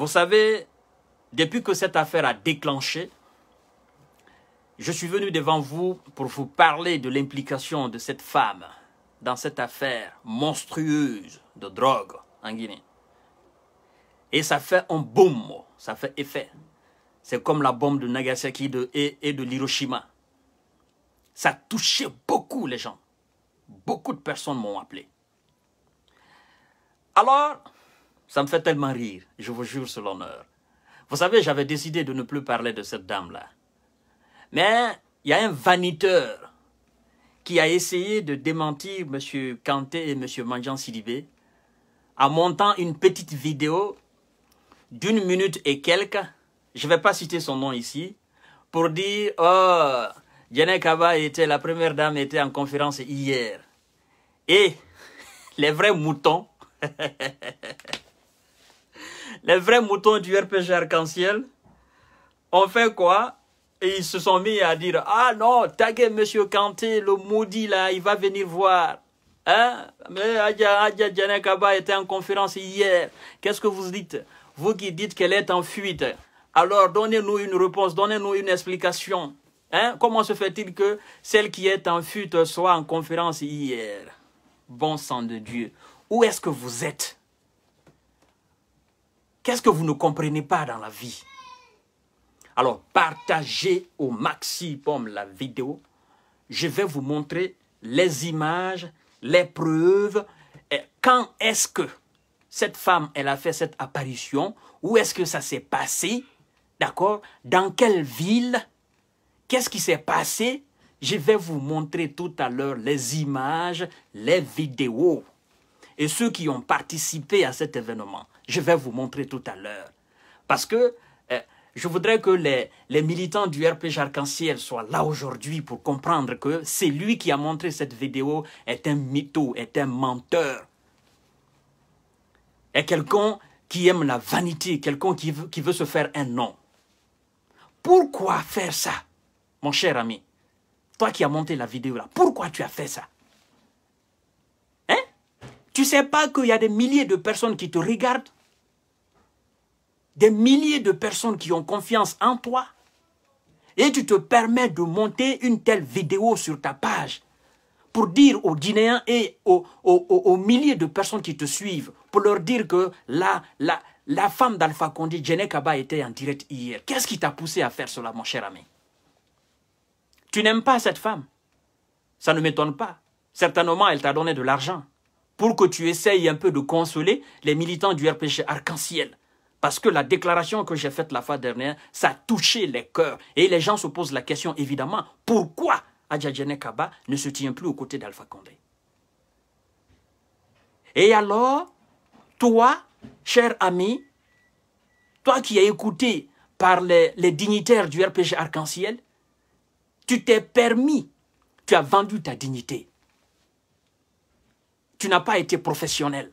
Vous savez, depuis que cette affaire a déclenché, je suis venu devant vous pour vous parler de l'implication de cette femme dans cette affaire monstrueuse de drogue en Guinée. Et ça fait un boom, ça fait effet. C'est comme la bombe de Nagasaki de, et, de l'Hiroshima. Ça touchait beaucoup les gens. Beaucoup de personnes m'ont appelé. Alors, ça me fait tellement rire, je vous jure sur l'honneur. Vous savez, j'avais décidé de ne plus parler de cette dame-là. Mais il y a un vaniteur qui a essayé de démentir M. Kanté et M. Manjan Sidibé en montant une petite vidéo d'une minute et quelques, je ne vais pas citer son nom ici, pour dire « Oh, Yannick était, la première dame était en conférence hier. » Et les vrais moutons les vrais moutons du RPG arc-en-ciel ont fait quoi Et ils se sont mis à dire Ah non, taguez Monsieur Kanté, le maudit là, il va venir voir. Hein? Mais Adja, Adja était en conférence hier. Qu'est-ce que vous dites Vous qui dites qu'elle est en fuite. Alors donnez-nous une réponse, donnez-nous une explication. Hein Comment se fait-il que celle qui est en fuite soit en conférence hier Bon sang de Dieu, où est-ce que vous êtes Qu'est-ce que vous ne comprenez pas dans la vie Alors, partagez au maximum la vidéo. Je vais vous montrer les images, les preuves. Et quand est-ce que cette femme, elle a fait cette apparition Où est-ce que ça s'est passé D'accord Dans quelle ville Qu'est-ce qui s'est passé Je vais vous montrer tout à l'heure les images, les vidéos et ceux qui ont participé à cet événement. Je vais vous montrer tout à l'heure. Parce que euh, je voudrais que les, les militants du RPG Arc-en-Ciel soient là aujourd'hui pour comprendre que c'est lui qui a montré cette vidéo est un mytho, est un menteur. Est quelqu'un qui aime la vanité, quelqu'un qui veut, qui veut se faire un nom. Pourquoi faire ça, mon cher ami Toi qui as monté la vidéo là, pourquoi tu as fait ça Hein Tu sais pas qu'il y a des milliers de personnes qui te regardent des milliers de personnes qui ont confiance en toi, et tu te permets de monter une telle vidéo sur ta page pour dire aux Guinéens et aux, milliers de personnes qui te suivent, pour leur dire que la, femme d'Alpha Condi, Jenny Kaba, était en direct hier. Qu'est-ce qui t'a poussé à faire cela, mon cher ami Tu n'aimes pas cette femme. Ça ne m'étonne pas. Certainement, elle t'a donné de l'argent pour que tu essayes un peu de consoler les militants du RPG Arc-en-Ciel. Parce que la déclaration que j'ai faite la fois dernière, ça a touché les cœurs. Et les gens se posent la question, évidemment, pourquoi Adjadjane Kaba ne se tient plus aux côtés d'Alpha Condé Et alors, toi, cher ami, toi qui es écouté par les dignitaires du RPG Arc-en-Ciel, tu t'es permis, tu as vendu ta dignité. Tu n'as pas été professionnel.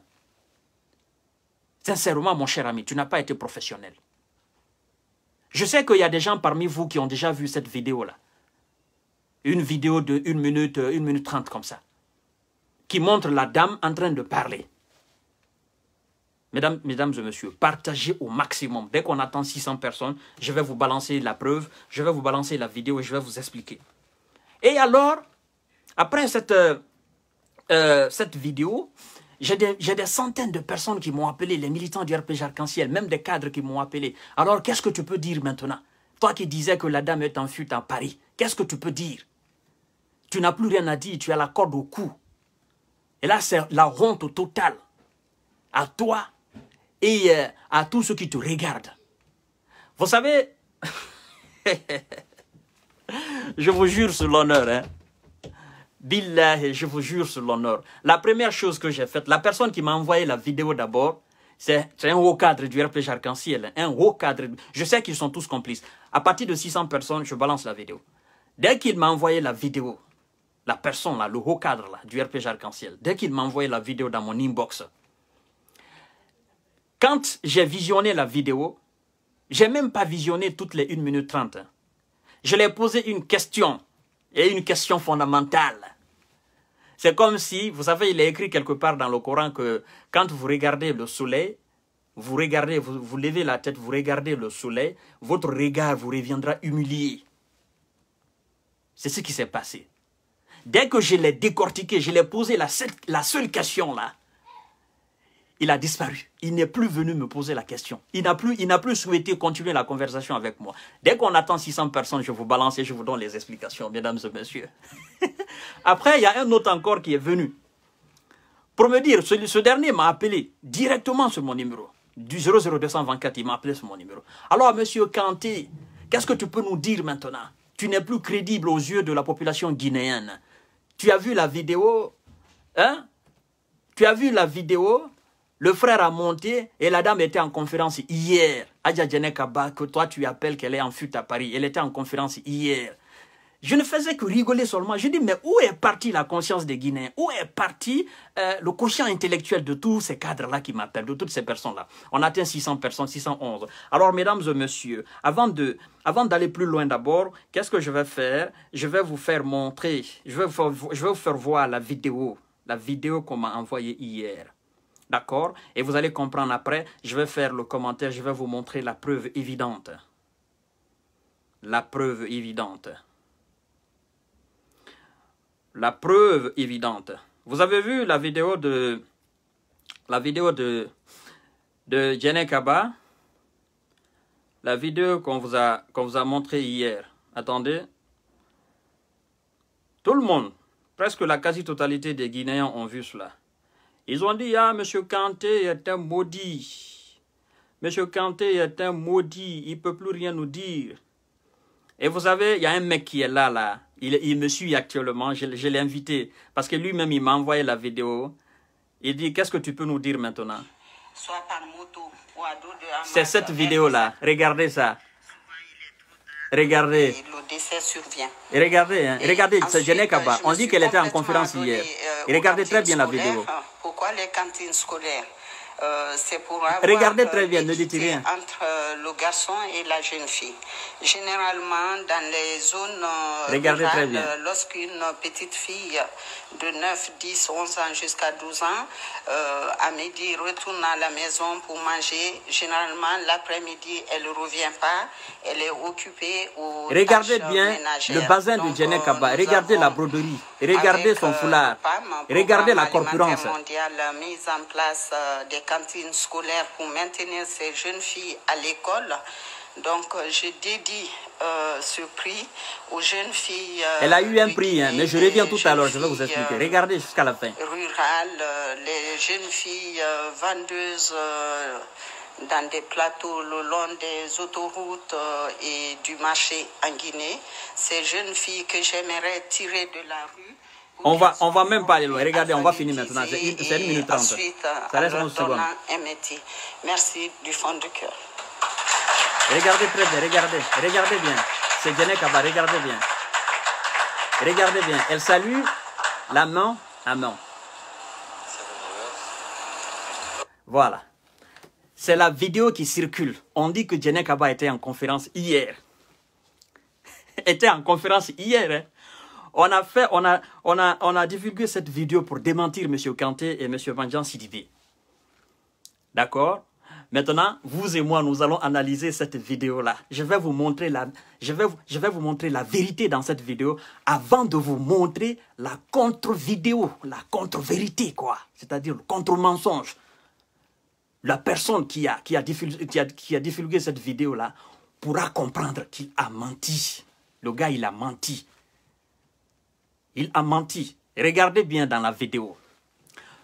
Sincèrement, mon cher ami, tu n'as pas été professionnel. Je sais qu'il y a des gens parmi vous qui ont déjà vu cette vidéo-là. Une vidéo de 1 minute, 1 minute 30 comme ça. Qui montre la dame en train de parler. Mesdames, mesdames et messieurs, partagez au maximum. Dès qu'on attend 600 personnes, je vais vous balancer la preuve, je vais vous balancer la vidéo et je vais vous expliquer. Et alors, après cette, euh, euh, cette vidéo, j'ai des, centaines de personnes qui m'ont appelé, les militants du RPG Arc-en-Ciel, même des cadres qui m'ont appelé. Alors, qu'est-ce que tu peux dire maintenant Toi qui disais que la dame est en fuite à Paris, qu'est-ce que tu peux dire Tu n'as plus rien à dire, tu as la corde au cou. Et là, c'est la honte totale à toi et euh, à tous ceux qui te regardent. Vous savez, je vous jure sur l'honneur, hein, Billah, je vous jure sur l'honneur. La première chose que j'ai faite, la personne qui m'a envoyé la vidéo d'abord, c'est un haut cadre du RPG Arc-en-Ciel. Hein, un haut cadre. Je sais qu'ils sont tous complices. À partir de 600 personnes, je balance la vidéo. Dès qu'il m'a envoyé la vidéo, la personne, là, le haut cadre du RPG Arc-en-Ciel, dès qu'il m'a envoyé la vidéo dans mon inbox, quand j'ai visionné la vidéo, j'ai même pas visionné toutes les 1 minute 30. Hein. Je lui ai posé une question, et une question fondamentale. C'est comme si, vous savez, il est écrit quelque part dans le Coran que quand vous regardez le soleil, vous regardez, vous, levez la tête, vous regardez le soleil, votre regard vous reviendra humilié. C'est ce qui s'est passé. Dès que je l'ai décortiqué, je l'ai posé la seule question là, il a disparu. Il n'est plus venu me poser la question. Il n'a plus, plus souhaité continuer la conversation avec moi. Dès qu'on attend 600 personnes, je vous balance et je vous donne les explications, mesdames et messieurs. Après, il y a un autre encore qui est venu pour me dire, ce, dernier m'a appelé directement sur mon numéro. Du 00224, il m'a appelé sur mon numéro. Alors, monsieur Kanté, qu'est-ce que tu peux nous dire maintenant Tu n'es plus crédible aux yeux de la population guinéenne. Tu as vu la vidéo, hein Tu as vu la vidéo le frère a monté et la dame était en conférence hier. Adja Djenekaba, que toi tu appelles qu'elle est en fuite à Paris. Elle était en conférence hier. Je ne faisais que rigoler seulement. Je dis, mais où est partie la conscience des Guinéens Où est parti euh, le quotient intellectuel de tous ces cadres-là qui m'appellent, de toutes ces personnes-là On atteint 600 personnes, 611. Alors, mesdames et messieurs, avant d'aller plus loin d'abord, qu'est-ce que je vais faire Je vais vous faire montrer, je vais vous faire, je vais vous faire voir la vidéo, la vidéo qu'on m'a envoyée hier. D'accord Et vous allez comprendre après, je vais faire le commentaire, je vais vous montrer la preuve évidente. La preuve évidente. La preuve évidente. Vous avez vu la vidéo de la vidéo de de Jenny Kaba, la vidéo qu'on vous a qu'on vous a montrée hier. Attendez, tout le monde, presque la quasi-totalité des Guinéens ont vu cela. Ils ont dit, ah, M. Kanté est un maudit. M. Kanté est un maudit, il ne peut plus rien nous dire. Et vous savez, il y a un mec qui est là, là. Il, me suit actuellement, je, l'ai invité. Parce que lui-même, il m'a envoyé la vidéo. Il dit, qu'est-ce que tu peux nous dire maintenant C'est cette vidéo-là. Regardez ça. Regardez. Le regardez, hein. regardez, c'est Genekaba. Kaba. On dit qu'elle était en conférence hier. Euh, regardez très bien la vidéo quoi les cantines scolaires. Euh, c'est pour avoir Regardez euh, très bien, ne dites entre euh, le garçon et la jeune fille. Généralement, dans les zones Regardez rurales, très bien. lorsqu'une petite fille de 9, 10, 11 ans jusqu'à 12 ans, à midi, retourne à la maison pour manger, généralement, l'après-midi, elle ne revient pas, elle est occupée Regardez bien le bazin de regardez la broderie, regardez son foulard, regardez la corpulence cantines scolaire pour maintenir ces jeunes filles à l'école. Donc, euh, je dédie euh, ce prix aux jeunes filles. Euh, Elle a eu un prix, hein, mais je reviens tout à l'heure, je vais vous expliquer. Regardez jusqu'à la fin. Rurales, les jeunes filles vendeuses dans des plateaux le long des autoroutes et du marché en Guinée. Ces jeunes filles que j'aimerais tirer de la rue on va, on va même pas aller loin. Regardez, on va finir maintenant. C'est une, une, minute trente. Euh, Ça reste un second. Merci du fond du cœur. Regardez très bien, regardez, regardez bien. C'est Djane Kaba, regardez bien. Regardez bien. Elle salue la main à main. Voilà. C'est la vidéo qui circule. On dit que Djane Kaba était en conférence hier. était en conférence hier. Hein? On a fait, on a, on a, on a divulgué cette vidéo pour démentir M. Kanté et M. Vanjan Sidibé. D'accord Maintenant, vous et moi, nous allons analyser cette vidéo-là. Je, vais vous montrer la, je, vais, je vais vous montrer la vérité dans cette vidéo avant de vous montrer la contre-vidéo, la contre-vérité, quoi. C'est-à-dire le contre-mensonge. La personne qui a, qui a, qui a, qui a diffusé cette vidéo-là pourra comprendre qu'il a menti. Le gars, il a menti. Il a menti. Regardez bien dans la vidéo.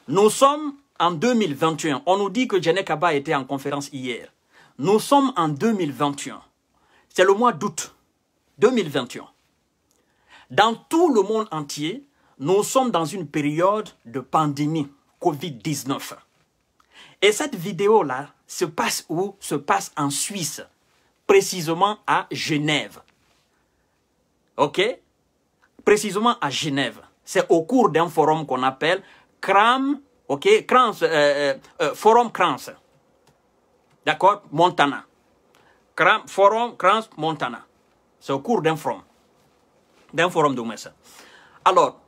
Nous sommes en 2021. On nous dit que Janet Kaba était en conférence hier. Nous sommes en 2021. C'est le mois d'août 2021. Dans tout le monde entier, nous sommes dans une période de pandémie Covid-19. Et cette vidéo-là se passe où Se passe en Suisse, précisément à Genève. OK précisément à Genève. C'est au cours d'un forum qu'on appelle CRAM, ok, Krans, euh, euh, euh, Forum Crans. D'accord Montana. Cram, forum Crans Montana. C'est au cours d'un forum. D'un forum de Messe. Alors,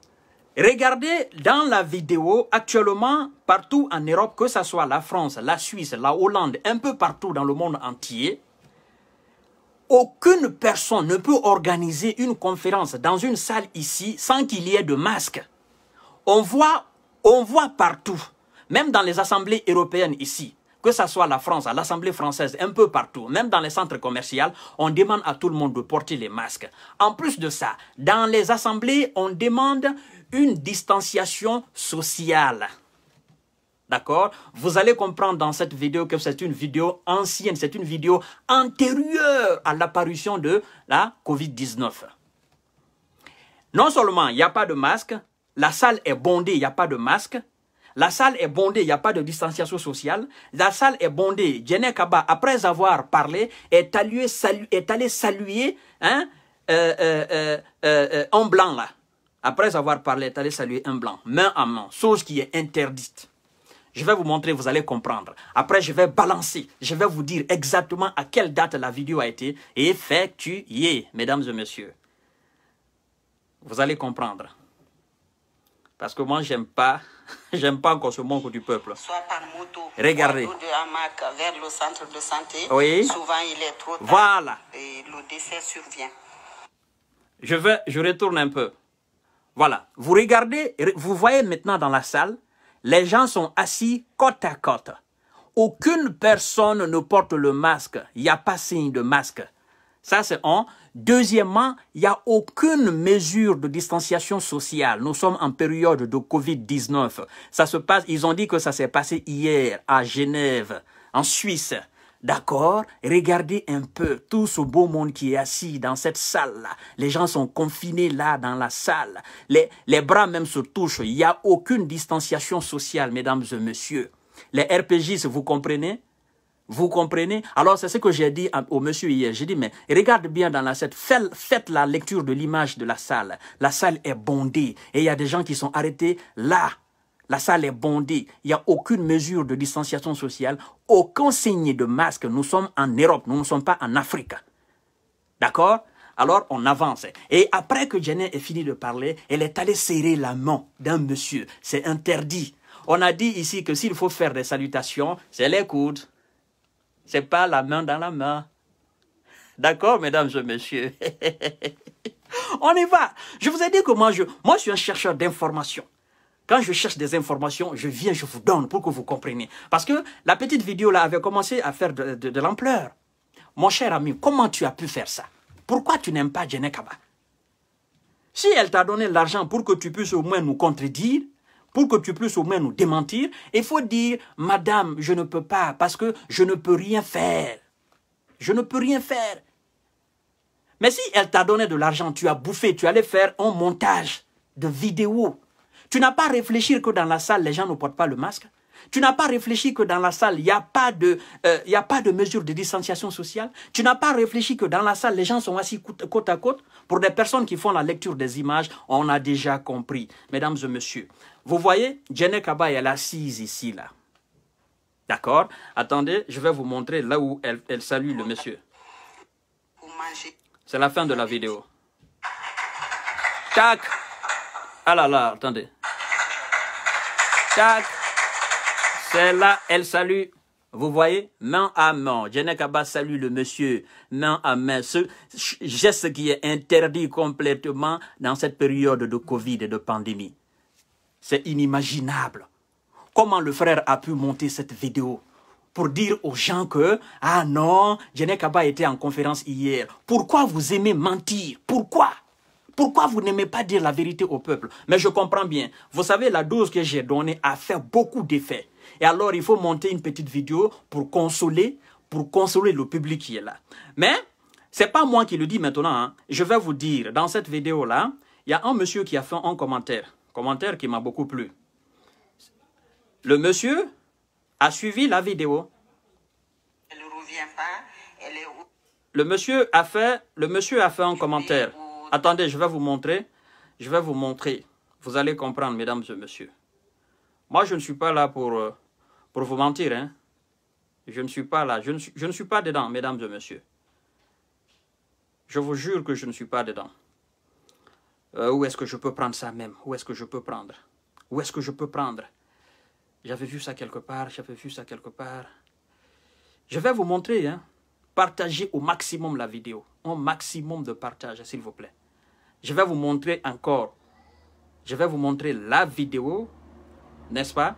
regardez dans la vidéo, actuellement, partout en Europe, que ce soit la France, la Suisse, la Hollande, un peu partout dans le monde entier, aucune personne ne peut organiser une conférence dans une salle ici sans qu'il y ait de masques. On voit, on voit partout, même dans les assemblées européennes ici, que ce soit la France, à l'Assemblée française, un peu partout, même dans les centres commerciaux, on demande à tout le monde de porter les masques. En plus de ça, dans les assemblées, on demande une distanciation sociale. D'accord Vous allez comprendre dans cette vidéo que c'est une vidéo ancienne, c'est une vidéo antérieure à l'apparition de la COVID-19. Non seulement il n'y a pas de masque, la salle est bondée, il n'y a pas de masque, la salle est bondée, il n'y a pas de distanciation sociale. La salle est bondée. Djené Kaba, après avoir parlé, est allé, saluer hein, euh, euh, euh, un blanc là. Après avoir parlé, est allé saluer un blanc, main à main, chose qui est interdite. Je vais vous montrer, vous allez comprendre. Après, je vais balancer. Je vais vous dire exactement à quelle date la vidéo a été effectuée, mesdames et messieurs. Vous allez comprendre. Parce que moi, j'aime pas, j'aime pas encore ce manque du peuple. Soit par moto, Regardez. de vers le centre de santé. Souvent, il est trop tard. Voilà. Et le décès survient. Je vais, je retourne un peu. Voilà. Vous regardez, vous voyez maintenant dans la salle, les gens sont assis côte à côte. Aucune personne ne porte le masque. Il n'y a pas signe de masque. Ça, c'est un. Deuxièmement, il n'y a aucune mesure de distanciation sociale. Nous sommes en période de Covid-19. Ça se passe, ils ont dit que ça s'est passé hier à Genève, en Suisse. D'accord Regardez un peu tout ce beau monde qui est assis dans cette salle-là. Les gens sont confinés là dans la salle. Les, bras même se touchent. Il n'y a aucune distanciation sociale, mesdames et messieurs. Les RPG, vous comprenez vous comprenez Alors, c'est ce que j'ai dit au monsieur hier. J'ai dit, mais regarde bien dans la salle, faites la lecture de l'image de la salle. La salle est bondée et il y a des gens qui sont arrêtés là, la salle est bondée, il n'y a aucune mesure de distanciation sociale, aucun signe de masque. Nous sommes en Europe, nous ne sommes pas en Afrique. D'accord alors on avance. Et après que Janet ait fini de parler, elle est allée serrer la main d'un monsieur. C'est interdit. On a dit ici que s'il faut faire des salutations, c'est les coudes. C'est pas la main dans la main. D'accord, mesdames et messieurs On y va. Je vous ai dit que moi, je, moi, je suis un chercheur d'information. Quand je cherche des informations, je viens, je vous donne pour que vous compreniez. Parce que la petite vidéo là avait commencé à faire de, l'ampleur. Mon cher ami, comment tu as pu faire ça Pourquoi tu n'aimes pas Kaba Si elle t'a donné l'argent pour que tu puisses au moins nous contredire, pour que tu puisses au moins nous démentir, il faut dire, Madame, je ne peux pas parce que je ne peux rien faire. Je ne peux rien faire. Mais si elle t'a donné de l'argent, tu as bouffé, tu allais faire un montage de vidéos tu n'as pas réfléchi que dans la salle, les gens ne portent pas le masque. Tu n'as pas réfléchi que dans la salle, il n'y a, pas de, euh, a pas de mesure de distanciation sociale. Tu n'as pas réfléchi que dans la salle, les gens sont assis côte à côte. Pour des personnes qui font la lecture des images, on a déjà compris. Mesdames et messieurs, vous voyez, Jenna Kaba, elle est assise ici, là. D'accord Attendez, je vais vous montrer là où elle, elle salue le monsieur. C'est la fin de la vidéo. Tac Ah là là, attendez. C'est là elle salue. Vous voyez Main à main. Jenekaba salue le monsieur main à main. Ce geste qui est interdit complètement dans cette période de Covid et de pandémie. C'est inimaginable. Comment le frère a pu monter cette vidéo pour dire aux gens que « Ah non, Jenekaba était en conférence hier. Pourquoi vous aimez mentir Pourquoi ?» Pourquoi vous n'aimez pas dire la vérité au peuple Mais je comprends bien. Vous savez, la dose que j'ai donnée a fait beaucoup d'effets. Et alors, il faut monter une petite vidéo pour consoler, pour consoler le public qui est là. Mais, c'est pas moi qui le dis maintenant. Hein. Je vais vous dire, dans cette vidéo-là, il y a un monsieur qui a fait un commentaire. Commentaire qui m'a beaucoup plu. Le monsieur a suivi la vidéo. Elle ne revient pas. est... Le monsieur a fait, le monsieur a fait un commentaire. Attendez, je vais vous montrer. Je vais vous montrer. Vous allez comprendre, mesdames et messieurs. Moi, je ne suis pas là pour, euh, pour vous mentir. Hein. Je ne suis pas là. Je ne suis, pas dedans, mesdames et messieurs. Je vous jure que je ne suis pas dedans. Euh, où est-ce que je peux prendre ça même Où est-ce que je peux prendre Où est-ce que je peux prendre J'avais vu ça quelque part, j'avais vu ça quelque part. Je vais vous montrer, hein. Partagez au maximum la vidéo un maximum de partage, s'il vous plaît. Je vais vous montrer encore. Je vais vous montrer la vidéo, n'est-ce pas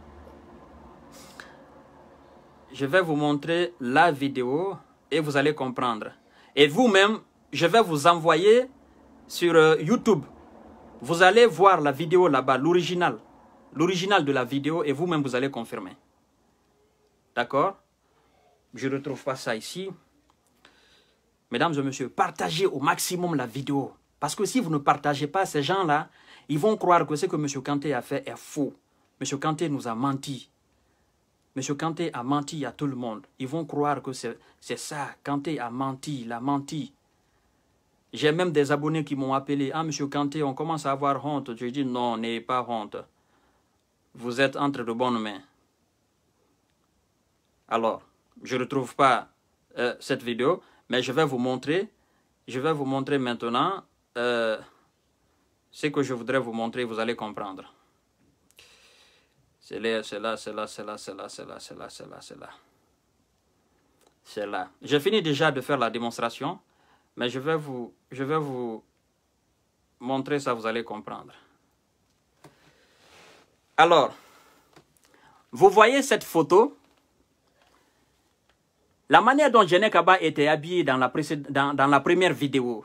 Je vais vous montrer la vidéo et vous allez comprendre. Et vous-même, je vais vous envoyer sur euh, YouTube. Vous allez voir la vidéo là-bas, l'original. L'original de la vidéo et vous-même, vous allez confirmer. D'accord Je ne retrouve pas ça ici mesdames et messieurs, partagez au maximum la vidéo. Parce que si vous ne partagez pas, ces gens-là, ils vont croire que ce que M. Kanté a fait est faux. M. Kanté nous a menti. M. Kanté a menti à tout le monde. Ils vont croire que c'est ça. Kanté a menti, il a menti. J'ai même des abonnés qui m'ont appelé. Ah, M. Kanté, on commence à avoir honte. Je dis non, n'ayez pas honte. Vous êtes entre de bonnes mains. Alors, je ne retrouve pas euh, cette vidéo. Mais je vais vous montrer, je vais vous montrer maintenant euh, ce que je voudrais vous montrer, vous allez comprendre. C'est là, c'est là, c'est là, c'est là, c'est là, c'est là, c'est là, c'est là, c'est là. J'ai fini déjà de faire la démonstration, mais je vais vous, je vais vous montrer ça, vous allez comprendre. Alors, vous voyez cette photo la manière dont Jeanne Kaba était habillée dans la, première vidéo,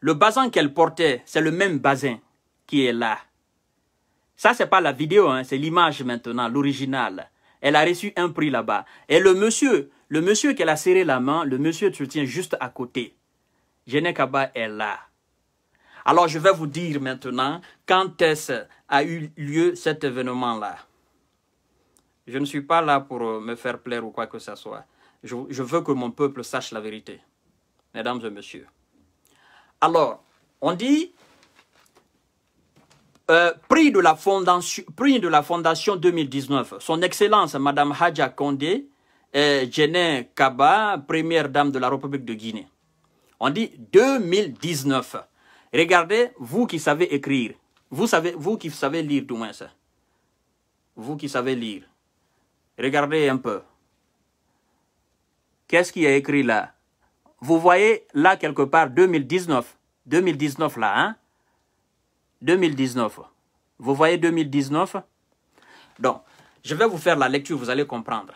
le bazin qu'elle portait, c'est le même bazin qui est là. Ça, c'est pas la vidéo, hein, c'est l'image maintenant, l'original. Elle a reçu un prix là-bas. Et le monsieur, le monsieur qu'elle a serré la main, le monsieur se tient juste à côté. Jeanne Kaba est là. Alors, je vais vous dire maintenant quand est-ce a eu lieu cet événement-là. Je ne suis pas là pour euh, me faire plaire ou quoi que ce soit. Je, veux que mon peuple sache la vérité, mesdames et messieurs. Alors, on dit euh, prix, de la fondation, 2019. Son Excellence, Madame Hadja Kondé, et Jenin Kaba, première dame de la République de Guinée. On dit 2019. Regardez, vous qui savez écrire, vous, savez, vous qui savez lire du moins ça, vous qui savez lire, Regardez un peu. Qu'est-ce qui a écrit là Vous voyez là quelque part 2019. 2019 là, hein 2019. Vous voyez 2019 Donc, je vais vous faire la lecture, vous allez comprendre.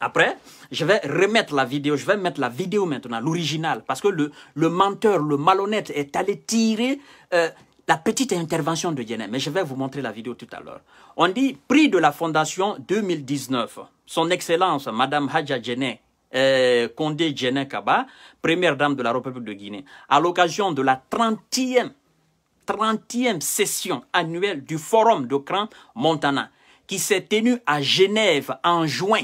Après, je vais remettre la vidéo, je vais mettre la vidéo maintenant, l'original, parce que le, menteur, le malhonnête est allé tirer euh, la petite intervention de Djené, mais je vais vous montrer la vidéo tout à l'heure. On dit prix de la fondation 2019. Son Excellence, Madame Hadja Djené, euh, Condé Djené Kaba, première dame de la République de Guinée, à l'occasion de la 30e, 30e session annuelle du Forum de Cran Montana, qui s'est tenue à Genève en juin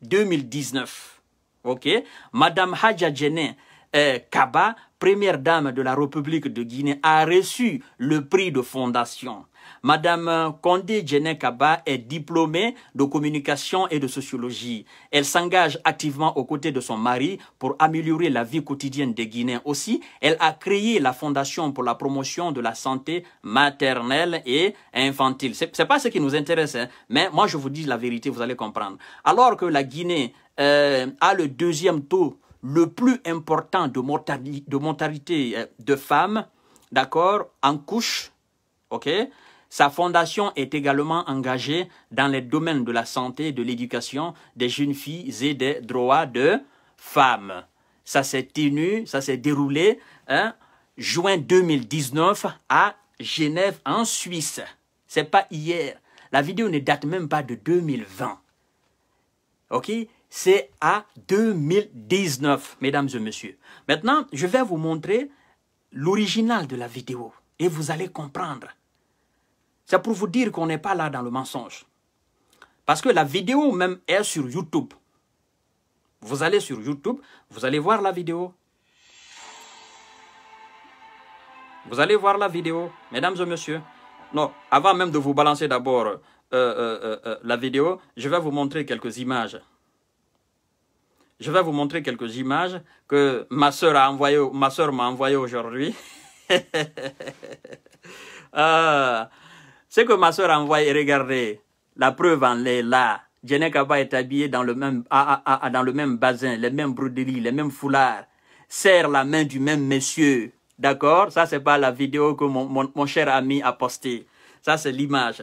2019. Ok, Madame Hadja Djené euh, Kaba première dame de la République de Guinée, a reçu le prix de fondation. Madame Condé Kaba est diplômée de communication et de sociologie. Elle s'engage activement aux côtés de son mari pour améliorer la vie quotidienne des Guinéens. Aussi, elle a créé la Fondation pour la promotion de la santé maternelle et infantile. Ce n'est pas ce qui nous intéresse, hein, mais moi je vous dis la vérité, vous allez comprendre. Alors que la Guinée euh, a le deuxième taux le plus important de mortalité de, euh, femmes, d'accord, en couche, ok sa fondation est également engagée dans les domaines de la santé, de l'éducation des jeunes filles et des droits de femmes. Ça s'est tenu, ça s'est déroulé hein, juin 2019 à Genève en Suisse. C'est pas hier. La vidéo ne date même pas de 2020. OK c'est à 2019, mesdames et messieurs. Maintenant, je vais vous montrer l'original de la vidéo et vous allez comprendre. C'est pour vous dire qu'on n'est pas là dans le mensonge. Parce que la vidéo même est sur YouTube. Vous allez sur YouTube, vous allez voir la vidéo. Vous allez voir la vidéo, mesdames et messieurs. Non, avant même de vous balancer d'abord euh, euh, euh, la vidéo, je vais vous montrer quelques images. Je vais vous montrer quelques images que ma soeur a envoyé, ma sœur m'a envoyé aujourd'hui. Euh, ce que ma soeur a envoyé, regardez, la preuve en est là. Jenekaba est habillé dans le même, dans le même basin, les mêmes broderies, les mêmes foulards. Serre la main du même monsieur. D'accord Ça, c'est pas la vidéo que mon, cher ami a postée. Ça, c'est l'image.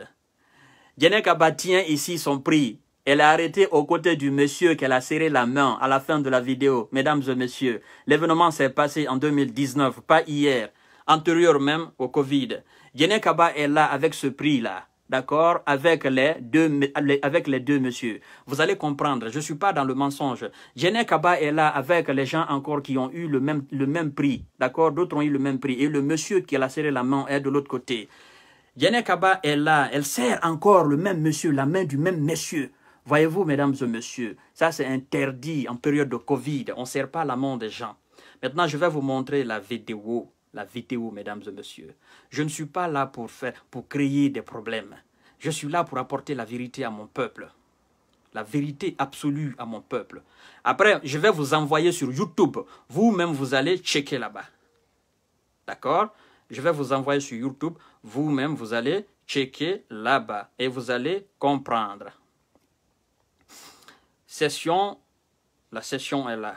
Jenekaba tient ici son prix. Elle a arrêté aux côtés du monsieur qu'elle a serré la main à la fin de la vidéo. Mesdames et messieurs, l'événement s'est passé en 2019, pas hier, antérieur même au Covid. Jenna Kaba est là avec ce prix-là, d'accord avec les, deux, avec les deux messieurs. Vous allez comprendre, je ne suis pas dans le mensonge. Jenna Kaba est là avec les gens encore qui ont eu le même, le même prix, d'accord D'autres ont eu le même prix. Et le monsieur qui a serré la main est de l'autre côté. Jenna Kaba est là, elle serre encore le même monsieur, la main du même monsieur. Voyez-vous, mesdames et messieurs, ça c'est interdit en période de Covid. On ne serre pas la main des gens. Maintenant, je vais vous montrer la vidéo. La vidéo, mesdames et messieurs. Je ne suis pas là pour, faire, pour créer des problèmes. Je suis là pour apporter la vérité à mon peuple. La vérité absolue à mon peuple. Après, je vais vous envoyer sur YouTube. Vous-même, vous allez checker là-bas. D'accord Je vais vous envoyer sur YouTube. Vous-même, vous allez checker là-bas. Et vous allez comprendre session, la session est là.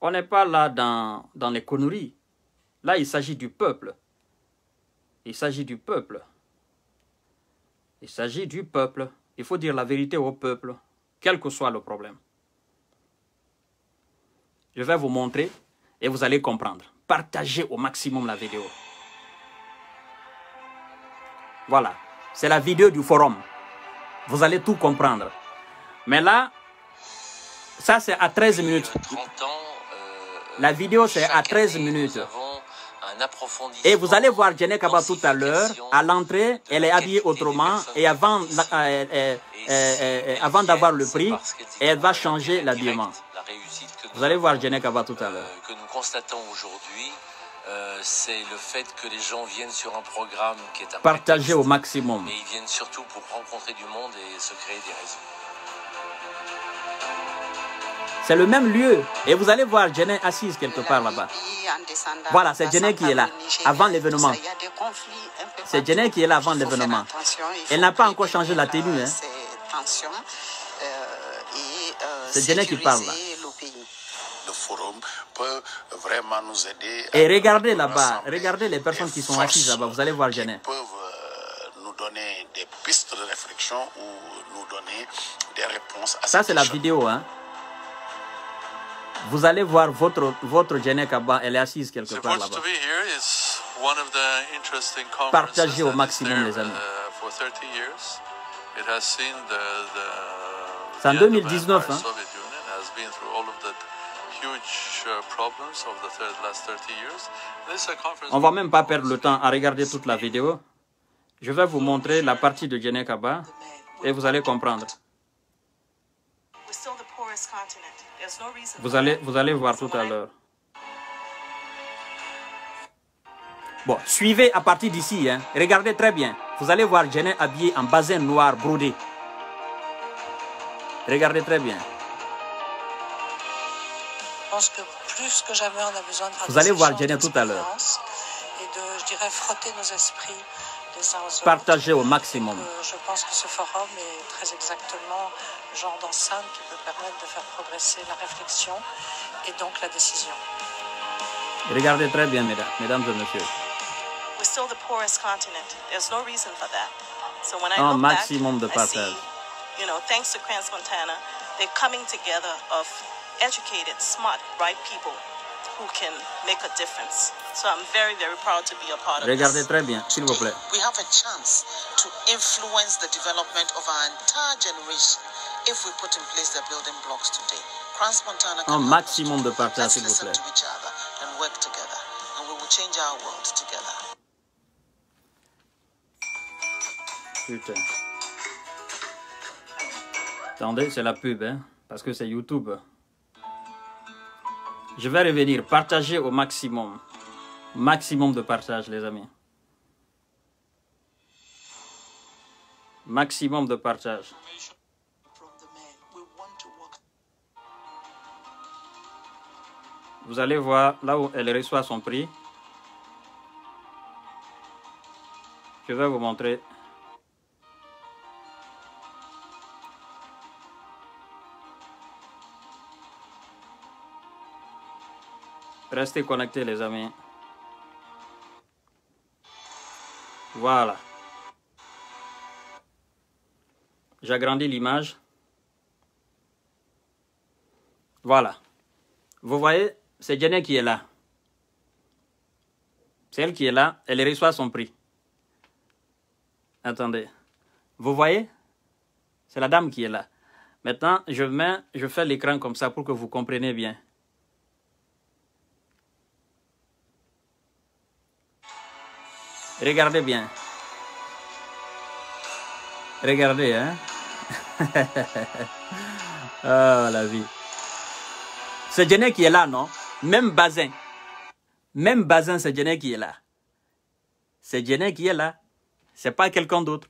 On n'est pas là dans, dans les conneries. Là, il s'agit du peuple. Il s'agit du peuple. Il s'agit du peuple. Il faut dire la vérité au peuple, quel que soit le problème. Je vais vous montrer et vous allez comprendre. Partagez au maximum la vidéo. Voilà, c'est la vidéo du forum. Vous allez tout comprendre. Mais là, ça c'est à 13 minutes. Euh, la vidéo c'est à 13 minutes. Et vous allez voir Jenny euh, euh, Kaba tout à l'heure. À l'entrée, elle est habillée autrement. Et avant, avant d'avoir le prix, elle va changer l'habillement. Vous allez voir Jenny Kaba tout à l'heure. Que nous constatons aujourd'hui, c'est le fait que les gens viennent sur un programme qui est partagé au maximum. Et ils viennent surtout pour rencontrer du monde et se créer des réseaux. C'est le même lieu. Et vous allez voir Jenin assise quelque part là-bas. Voilà, c'est Jenin qui est là, avant l'événement. Euh, hein. euh, euh, c'est Jenin qui est là avant l'événement. Elle n'a pas encore changé la tenue. C'est Jenin qui parle là. Et regardez là-bas, regardez les personnes qui sont assises là-bas, vous allez voir nous des pistes de réflexion ou nous donner des réponses Ça, c'est la vidéo, hein? Vous allez voir votre, votre Kaba, elle est assise quelque part là-bas. Partagez au maximum, les amis. Uh, C'est en 2019, hein. uh, On ne va même pas perdre le temps à regarder toute la vidéo. Je vais vous montrer la partie de Jenek Kaba et vous allez comprendre. continent. Vous allez, vous allez voir tout à l'heure. Bon, suivez à partir d'ici. Hein. Regardez très bien. Vous allez voir Jeanne habillé en basin noir brodé. Regardez très bien. que plus que jamais, on a besoin de Vous allez voir tout à l'heure. Et de, je dirais, frotter nos esprits partager au maximum. Euh, je pense que ce forum est très exactement le genre d'enceinte qui peut permettre de faire progresser la réflexion et donc la décision. Regardez très bien, mesdames et messieurs. We're still the poorest continent. There's no reason for that. So when I Un look maximum back, de partage. I see, you know, thanks to Crans Montana, they're coming together of educated, smart, bright people who can make a difference. So I'm very, very proud to be a part of Regardez this. très bien, s'il vous plaît. We have a chance to influence the development of our entire generation if we put in place the building blocks today. Transmontana, Montana maximum de partage, s'il vous plaît. To each other and work together, and we will change our world together. Putain. Attendez, c'est la pub, hein, parce que c'est YouTube. Je vais revenir. partager au maximum. Maximum de partage, les amis. Maximum de partage. Vous allez voir là où elle reçoit son prix. Je vais vous montrer Restez connectés les amis. Voilà. J'agrandis l'image. Voilà. Vous voyez, c'est Jenny qui est là. Celle qui est là, elle reçoit son prix. Attendez. Vous voyez C'est la dame qui est là. Maintenant, je, mets, je fais l'écran comme ça pour que vous compreniez bien. Regardez bien. Regardez, hein. oh, la vie. C'est Djené qui est là, non Même Bazin. Même Bazin, c'est Djené qui est là. C'est Djené qui est là. C'est pas quelqu'un d'autre.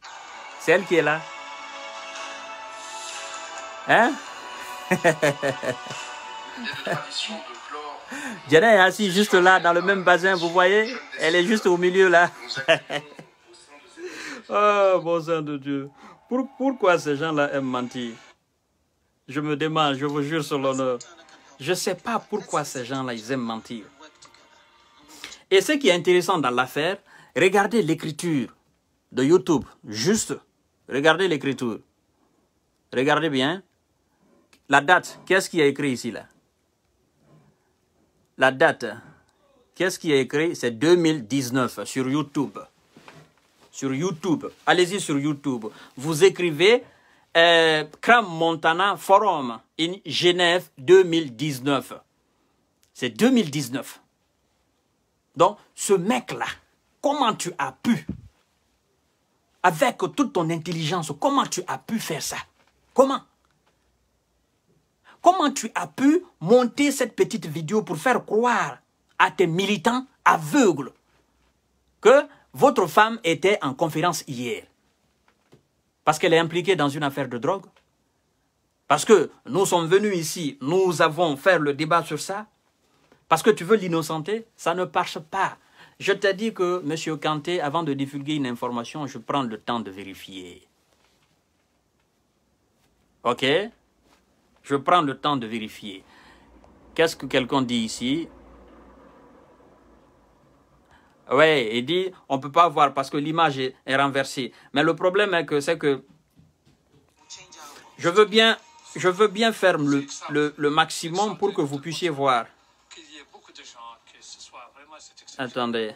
C'est elle qui est là. Hein Diana est assise juste là, dans le même bassin, vous voyez Elle est juste au milieu là. oh, bon sang de Dieu. pourquoi ces gens-là aiment mentir Je me demande, je vous jure sur l'honneur. Je ne sais pas pourquoi ces gens-là, ils aiment mentir. Et ce qui est intéressant dans l'affaire, regardez l'écriture de YouTube. Juste, regardez l'écriture. Regardez bien. La date, qu'est-ce qui a écrit ici là la date, qu'est-ce qui est écrit C'est 2019 sur YouTube. Sur YouTube. Allez-y sur YouTube. Vous écrivez euh, Cram Montana Forum in Genève 2019. C'est 2019. Donc, ce mec-là, comment tu as pu, avec toute ton intelligence, comment tu as pu faire ça Comment Comment tu as pu monter cette petite vidéo pour faire croire à tes militants aveugles que votre femme était en conférence hier Parce qu'elle est impliquée dans une affaire de drogue Parce que nous sommes venus ici, nous avons fait le débat sur ça Parce que tu veux l'innocenter Ça ne marche pas. Je t'ai dit que, M. Kanté, avant de divulguer une information, je prends le temps de vérifier. OK je prends le temps de vérifier. Qu'est-ce que quelqu'un dit ici Oui, il dit, on ne peut pas voir parce que l'image est, renversée. Mais le problème est que c'est que je veux bien, je veux bien faire le, maximum pour que vous puissiez voir. Attendez.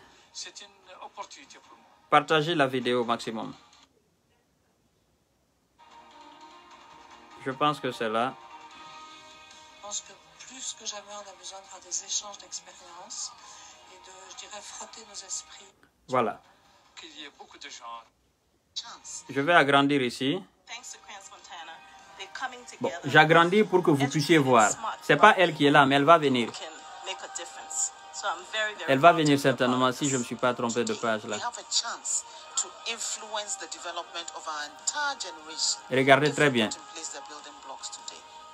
Partagez la vidéo au maximum. Je pense que c'est là pense que plus que jamais, on a besoin de faire des échanges d'expériences et de, je dirais, frotter nos esprits. Voilà. Qu'il y ait beaucoup de gens. Je vais agrandir ici. Bon, j'agrandis pour que vous puissiez voir. Ce n'est pas elle qui est là, mais elle va venir. Elle va venir certainement si je ne me suis pas trompé de page là. Regardez très bien.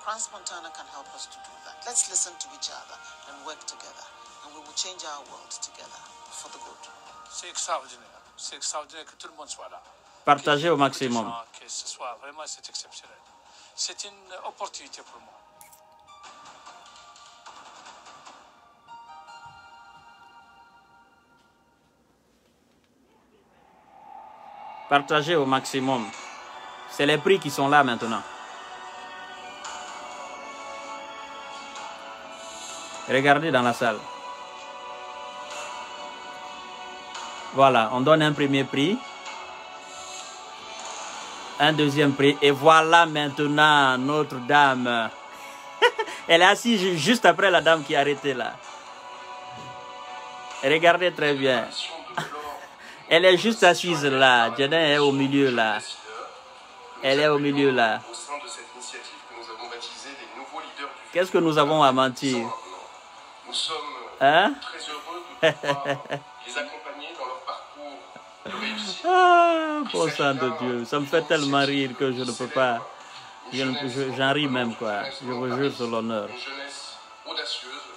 France Montana can help us to do that. Let's listen to each other and work together, and we will change our world together for the good. C'est extraordinaire. C'est extraordinaire que tout le monde soit là. Partagez au maximum. Que ce soit vraiment, c'est exceptionnel. C'est une opportunité pour moi. Partagez au maximum. C'est les prix qui sont là maintenant. Regardez dans la salle. Voilà, on donne un premier prix. Un deuxième prix. Et voilà maintenant notre dame. Elle est assise juste après la dame qui a arrêtée là. Regardez très bien. Elle est juste assise là. Jaden est au milieu là. Elle est au milieu là. Qu'est-ce que nous avons à mentir nous sommes euh, hein très heureux de pouvoir euh, les accompagner dans leur parcours de réussite. Ah, bon oh, sang de Dieu, ça me fait tellement rire que je ne peux pas. J'en je, ris même, quoi. Je vous jure sur l'honneur. Une jeunesse audacieuse.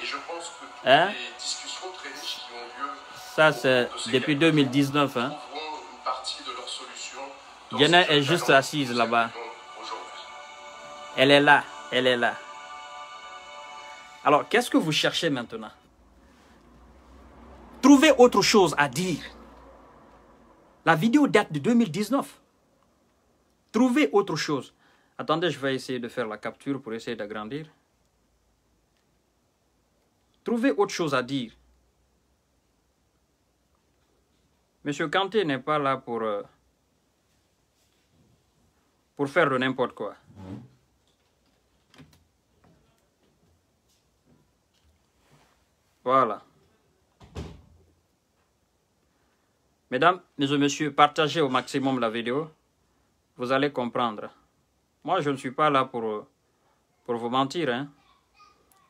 Et je pense que toutes hein? les discussions très riches qui ont lieu. Ça, c'est de depuis 2019. Hein? une partie de leur solution. Yana est juste assise là-bas. Elle est là. Elle est là. Alors, qu'est-ce que vous cherchez maintenant Trouvez autre chose à dire. La vidéo date de 2019. Trouvez autre chose. Attendez, je vais essayer de faire la capture pour essayer d'agrandir. Trouvez autre chose à dire. Monsieur Kanté n'est pas là pour, euh, pour faire de n'importe quoi. Mmh. Voilà. Mesdames, et messieurs, partagez au maximum la vidéo. Vous allez comprendre. Moi, je ne suis pas là pour, pour vous mentir. Hein.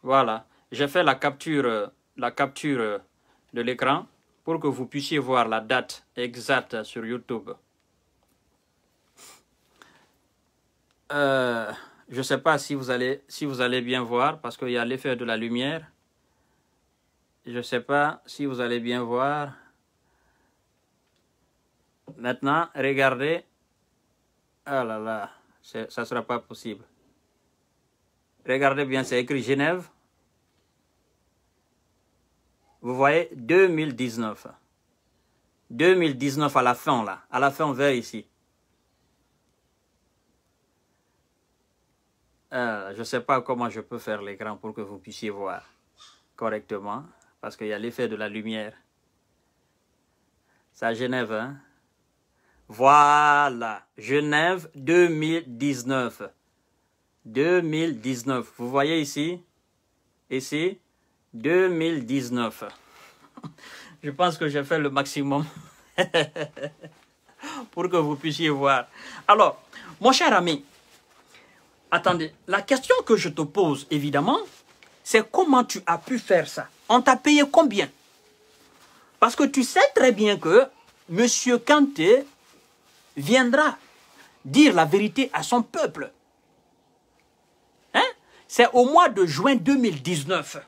Voilà. J'ai fait la capture, la capture de l'écran pour que vous puissiez voir la date exacte sur YouTube. Euh, je ne sais pas si vous allez, si vous allez bien voir parce qu'il y a l'effet de la lumière je ne sais pas si vous allez bien voir. Maintenant, regardez. Ah là là, ça ne sera pas possible. Regardez bien, c'est écrit Genève. Vous voyez, 2019. 2019 à la fin, là. À la fin, vers ici. Euh, je ne sais pas comment je peux faire l'écran pour que vous puissiez voir correctement parce qu'il y a l'effet de la lumière. C'est à Genève, hein? Voilà, Genève 2019. 2019, vous voyez ici Ici 2019. Je pense que j'ai fait le maximum pour que vous puissiez voir. Alors, mon cher ami, attendez, la question que je te pose, évidemment, c'est comment tu as pu faire ça on t'a payé combien Parce que tu sais très bien que M. Kanté viendra dire la vérité à son peuple. Hein? C'est au mois de juin 2019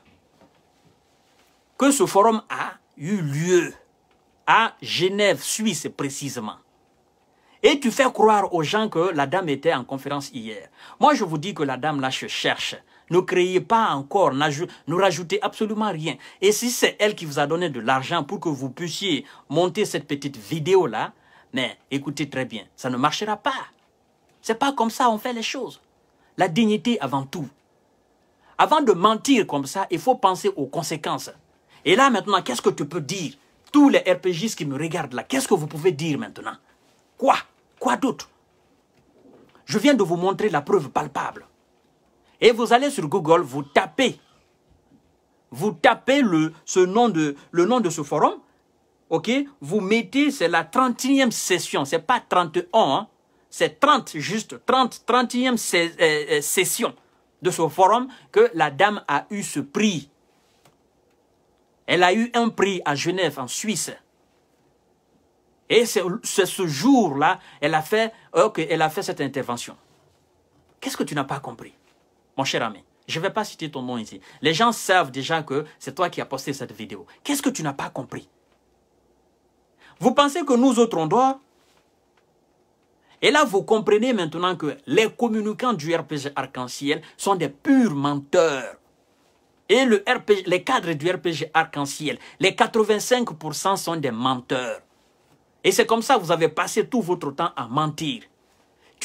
que ce forum a eu lieu à Genève, Suisse précisément. Et tu fais croire aux gens que la dame était en conférence hier. Moi, je vous dis que la dame là, je cherche ne créez pas encore, ne rajoutez absolument rien. Et si c'est elle qui vous a donné de l'argent pour que vous puissiez monter cette petite vidéo-là, mais écoutez très bien, ça ne marchera pas. C'est pas comme ça on fait les choses. La dignité avant tout. Avant de mentir comme ça, il faut penser aux conséquences. Et là maintenant, qu'est-ce que tu peux dire Tous les RPGs qui me regardent là, qu'est-ce que vous pouvez dire maintenant Quoi Quoi d'autre Je viens de vous montrer la preuve palpable. Et vous allez sur Google, vous tapez, vous tapez le, ce nom de, le nom de ce forum, ok Vous mettez, c'est la 30 e session, n'est pas 31, hein. c'est 30 juste, 30, 31e euh, euh, session de ce forum que la dame a eu ce prix. Elle a eu un prix à Genève, en Suisse. Et c'est ce jour-là, elle, a fait, elle a fait cette intervention. Qu'est-ce que tu n'as pas compris mon cher ami, je ne vais pas citer ton nom ici. Les gens savent déjà que c'est toi qui as posté cette vidéo. Qu'est-ce que tu n'as pas compris Vous pensez que nous autres, on doit Et là, vous comprenez maintenant que les communicants du RPG Arc-en-Ciel sont des purs menteurs. Et le RPG, les cadres du RPG Arc-en-Ciel, les 85% sont des menteurs. Et c'est comme ça que vous avez passé tout votre temps à mentir.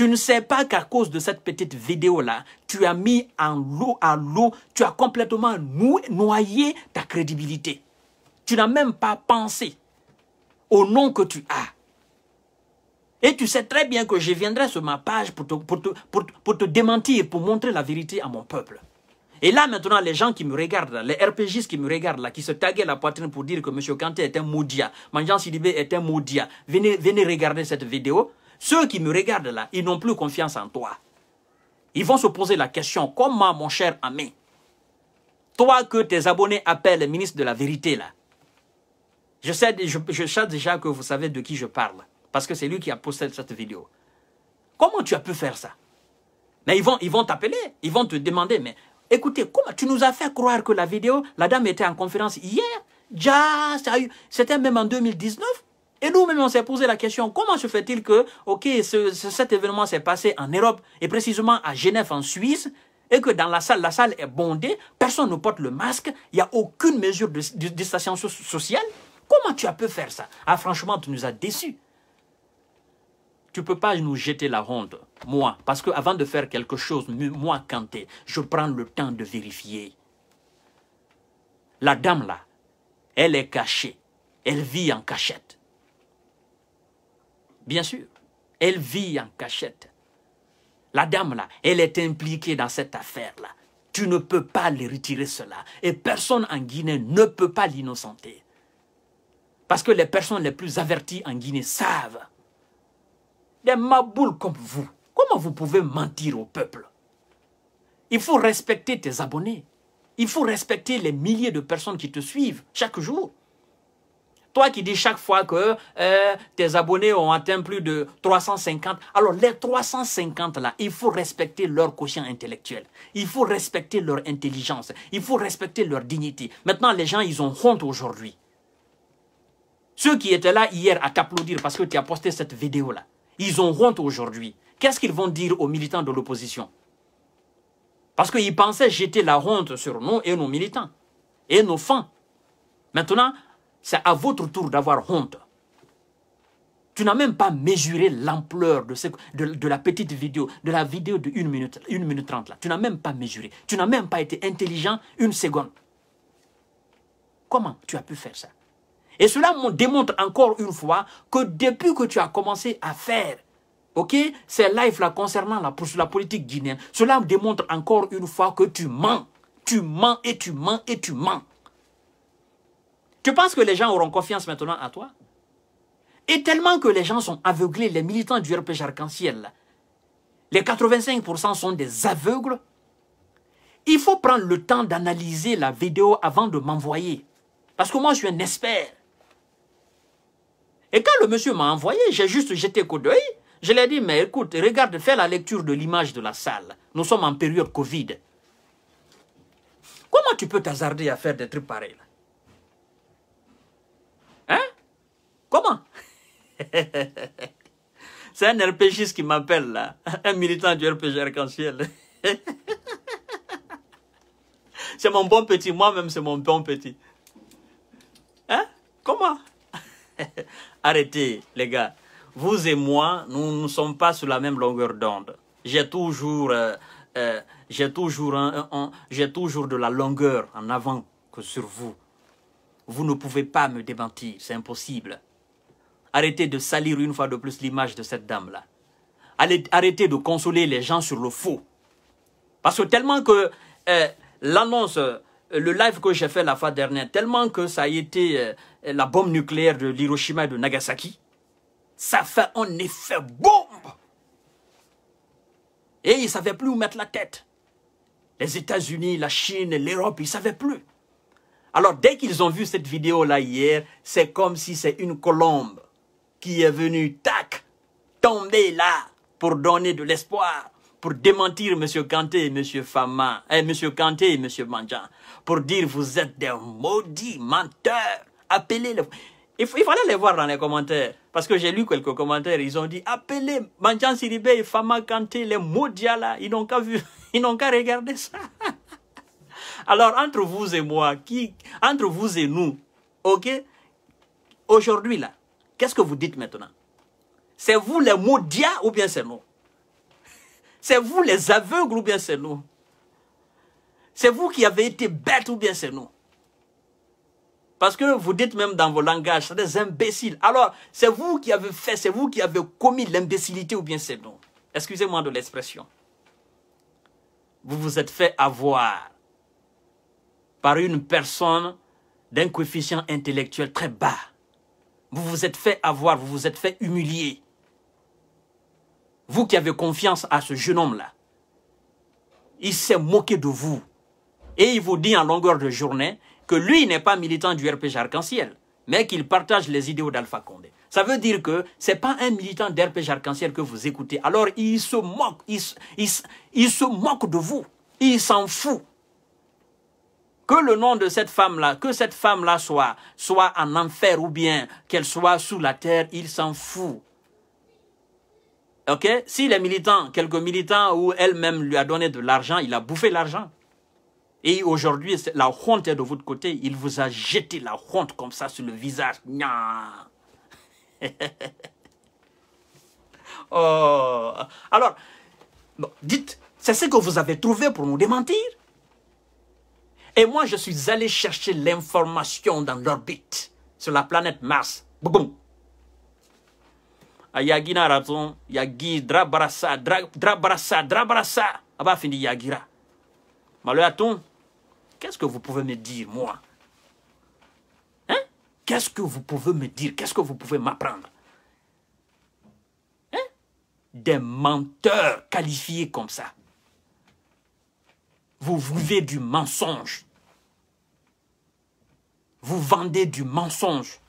Tu ne sais pas qu'à cause de cette petite vidéo-là, tu as mis en l'eau à l'eau, tu as complètement noyé ta crédibilité. Tu n'as même pas pensé au nom que tu as. Et tu sais très bien que je viendrai sur ma page pour te, pour, pour, te, démentir, pour montrer la vérité à mon peuple. Et là maintenant, les gens qui me regardent, les RPGS qui me regardent, là, qui se taguaient la poitrine pour dire que M. Kanté est un maudia, Manjan Sidibé est un maudia, venez, venez regarder cette vidéo. Ceux qui me regardent là, ils n'ont plus confiance en toi. Ils vont se poser la question, comment mon cher ami, toi que tes abonnés appellent le ministre de la vérité là, je sais, je, déjà que vous savez de qui je parle, parce que c'est lui qui a posté cette vidéo. Comment tu as pu faire ça Mais ils vont ils vont t'appeler, ils vont te demander, mais écoutez, comment tu nous as fait croire que la vidéo, la dame était en conférence hier, c'était même en 2019 et nous-mêmes, on s'est posé la question, comment se fait-il que, ok, cet événement s'est passé en Europe, et précisément à Genève, en Suisse, et que dans la salle, la salle est bondée, personne ne porte le masque, il n'y a aucune mesure de, distanciation sociale. Comment tu as pu faire ça Ah franchement, tu nous as déçus. Tu ne peux pas nous jeter la ronde, moi, parce que avant de faire quelque chose, moi, Kanté, je prends le temps de vérifier. La dame là, elle est cachée, elle vit en cachette. Bien sûr, elle vit en cachette. La dame là, elle est impliquée dans cette affaire là. Tu ne peux pas lui retirer cela. Et personne en Guinée ne peut pas l'innocenter. Parce que les personnes les plus averties en Guinée savent. Des maboules comme vous, comment vous pouvez mentir au peuple Il faut respecter tes abonnés. Il faut respecter les milliers de personnes qui te suivent chaque jour. Toi qui dis chaque fois que euh, tes abonnés ont atteint plus de 350, alors les 350 là, il faut respecter leur quotient intellectuel. Il faut respecter leur intelligence. Il faut respecter leur dignité. Maintenant, les gens, ils ont honte aujourd'hui. Ceux qui étaient là hier à t'applaudir parce que tu as posté cette vidéo-là, ils ont honte aujourd'hui. Qu'est-ce qu'ils vont dire aux militants de l'opposition Parce qu'ils pensaient jeter la honte sur nous et nos militants et nos fans. Maintenant, c'est à votre tour d'avoir honte. Tu n'as même pas mesuré l'ampleur de, de, la petite vidéo, de la vidéo de 1 minute, 1 minute 30 là. Tu n'as même pas mesuré. Tu n'as même pas été intelligent une seconde. Comment tu as pu faire ça Et cela me démontre encore une fois que depuis que tu as commencé à faire ok, ces lives-là concernant la, la politique guinéenne, cela me démontre encore une fois que tu mens. Tu mens et tu mens et tu mens. Tu penses que les gens auront confiance maintenant à toi Et tellement que les gens sont aveuglés, les militants du RPG Arc-en-Ciel, les 85% sont des aveugles, il faut prendre le temps d'analyser la vidéo avant de m'envoyer. Parce que moi, je suis un expert. Et quand le monsieur m'a envoyé, j'ai juste jeté coup d'œil. Je lui ai dit, mais écoute, regarde, fais la lecture de l'image de la salle. Nous sommes en période Covid. Comment tu peux t'hasarder à faire des trucs pareils Comment C'est un RPGiste qui m'appelle là, un militant du RPG Arc-en-Ciel. c'est mon bon petit, moi-même c'est mon bon petit. Hein Comment Arrêtez les gars, vous et moi, nous ne sommes pas sur la même longueur d'onde. J'ai toujours, euh, euh, j'ai toujours, toujours de la longueur en avant que sur vous. Vous ne pouvez pas me démentir, c'est impossible. Arrêtez de salir une fois de plus l'image de cette dame-là. Arrêtez de consoler les gens sur le faux. Parce que tellement que euh, l'annonce, euh, le live que j'ai fait la fois dernière, tellement que ça a été euh, la bombe nucléaire de l'Hiroshima et de Nagasaki, ça fait un effet bombe. Et ils ne savaient plus où mettre la tête. Les États-Unis, la Chine, l'Europe, ils ne savaient plus. Alors dès qu'ils ont vu cette vidéo-là hier, c'est comme si c'est une colombe qui est venu, tac, tomber là pour donner de l'espoir, pour démentir M. Kanté et M. Fama, et eh, Kanté et M. Manjan, pour dire vous êtes des maudits menteurs, appelez-le. Il, fallait les voir dans les commentaires, parce que j'ai lu quelques commentaires, ils ont dit appelez Manjan Siribé et Fama Kanté, les maudits là, ils n'ont qu'à vu, ils n'ont qu'à regarder ça. Alors entre vous et moi, qui, entre vous et nous, ok, aujourd'hui là, Qu'est-ce que vous dites maintenant C'est vous les maudits ou bien c'est nous C'est vous les aveugles ou bien c'est nous C'est vous qui avez été bêtes ou bien c'est nous parce que vous dites même dans vos langages, c'est des imbéciles. Alors, c'est vous qui avez fait, c'est vous qui avez commis l'imbécilité ou bien c'est nous. Excusez-moi de l'expression. Vous vous êtes fait avoir par une personne d'un coefficient intellectuel très bas. Vous vous êtes fait avoir, vous vous êtes fait humilier. Vous qui avez confiance à ce jeune homme-là, il s'est moqué de vous. Et il vous dit en longueur de journée que lui n'est pas militant du RPG Arc-en-Ciel, mais qu'il partage les idéaux d'Alpha Condé. Ça veut dire que ce n'est pas un militant d'RPG Arc-en-Ciel que vous écoutez. Alors il se moque, il se moque de vous. Il s'en fout que le nom de cette femme-là, que cette femme-là soit, soit en enfer ou bien qu'elle soit sous la terre, il s'en fout. Ok Si les militants, quelques militants ou elle-même lui a donné de l'argent, il a bouffé l'argent. Et aujourd'hui, la honte est de votre côté. Il vous a jeté la honte comme ça sur le visage. oh. Alors, dites, c'est ce que vous avez trouvé pour nous démentir et moi, je suis allé chercher l'information dans l'orbite, sur la planète Mars. Boum Yagina Raton, Yagi, Aba ah bah, fini Yagira. qu'est-ce que vous pouvez me dire, moi Hein Qu'est-ce que vous pouvez me dire Qu'est-ce que vous pouvez m'apprendre Hein Des menteurs qualifiés comme ça. Vous vivez du mensonge vous vendez du mensonge.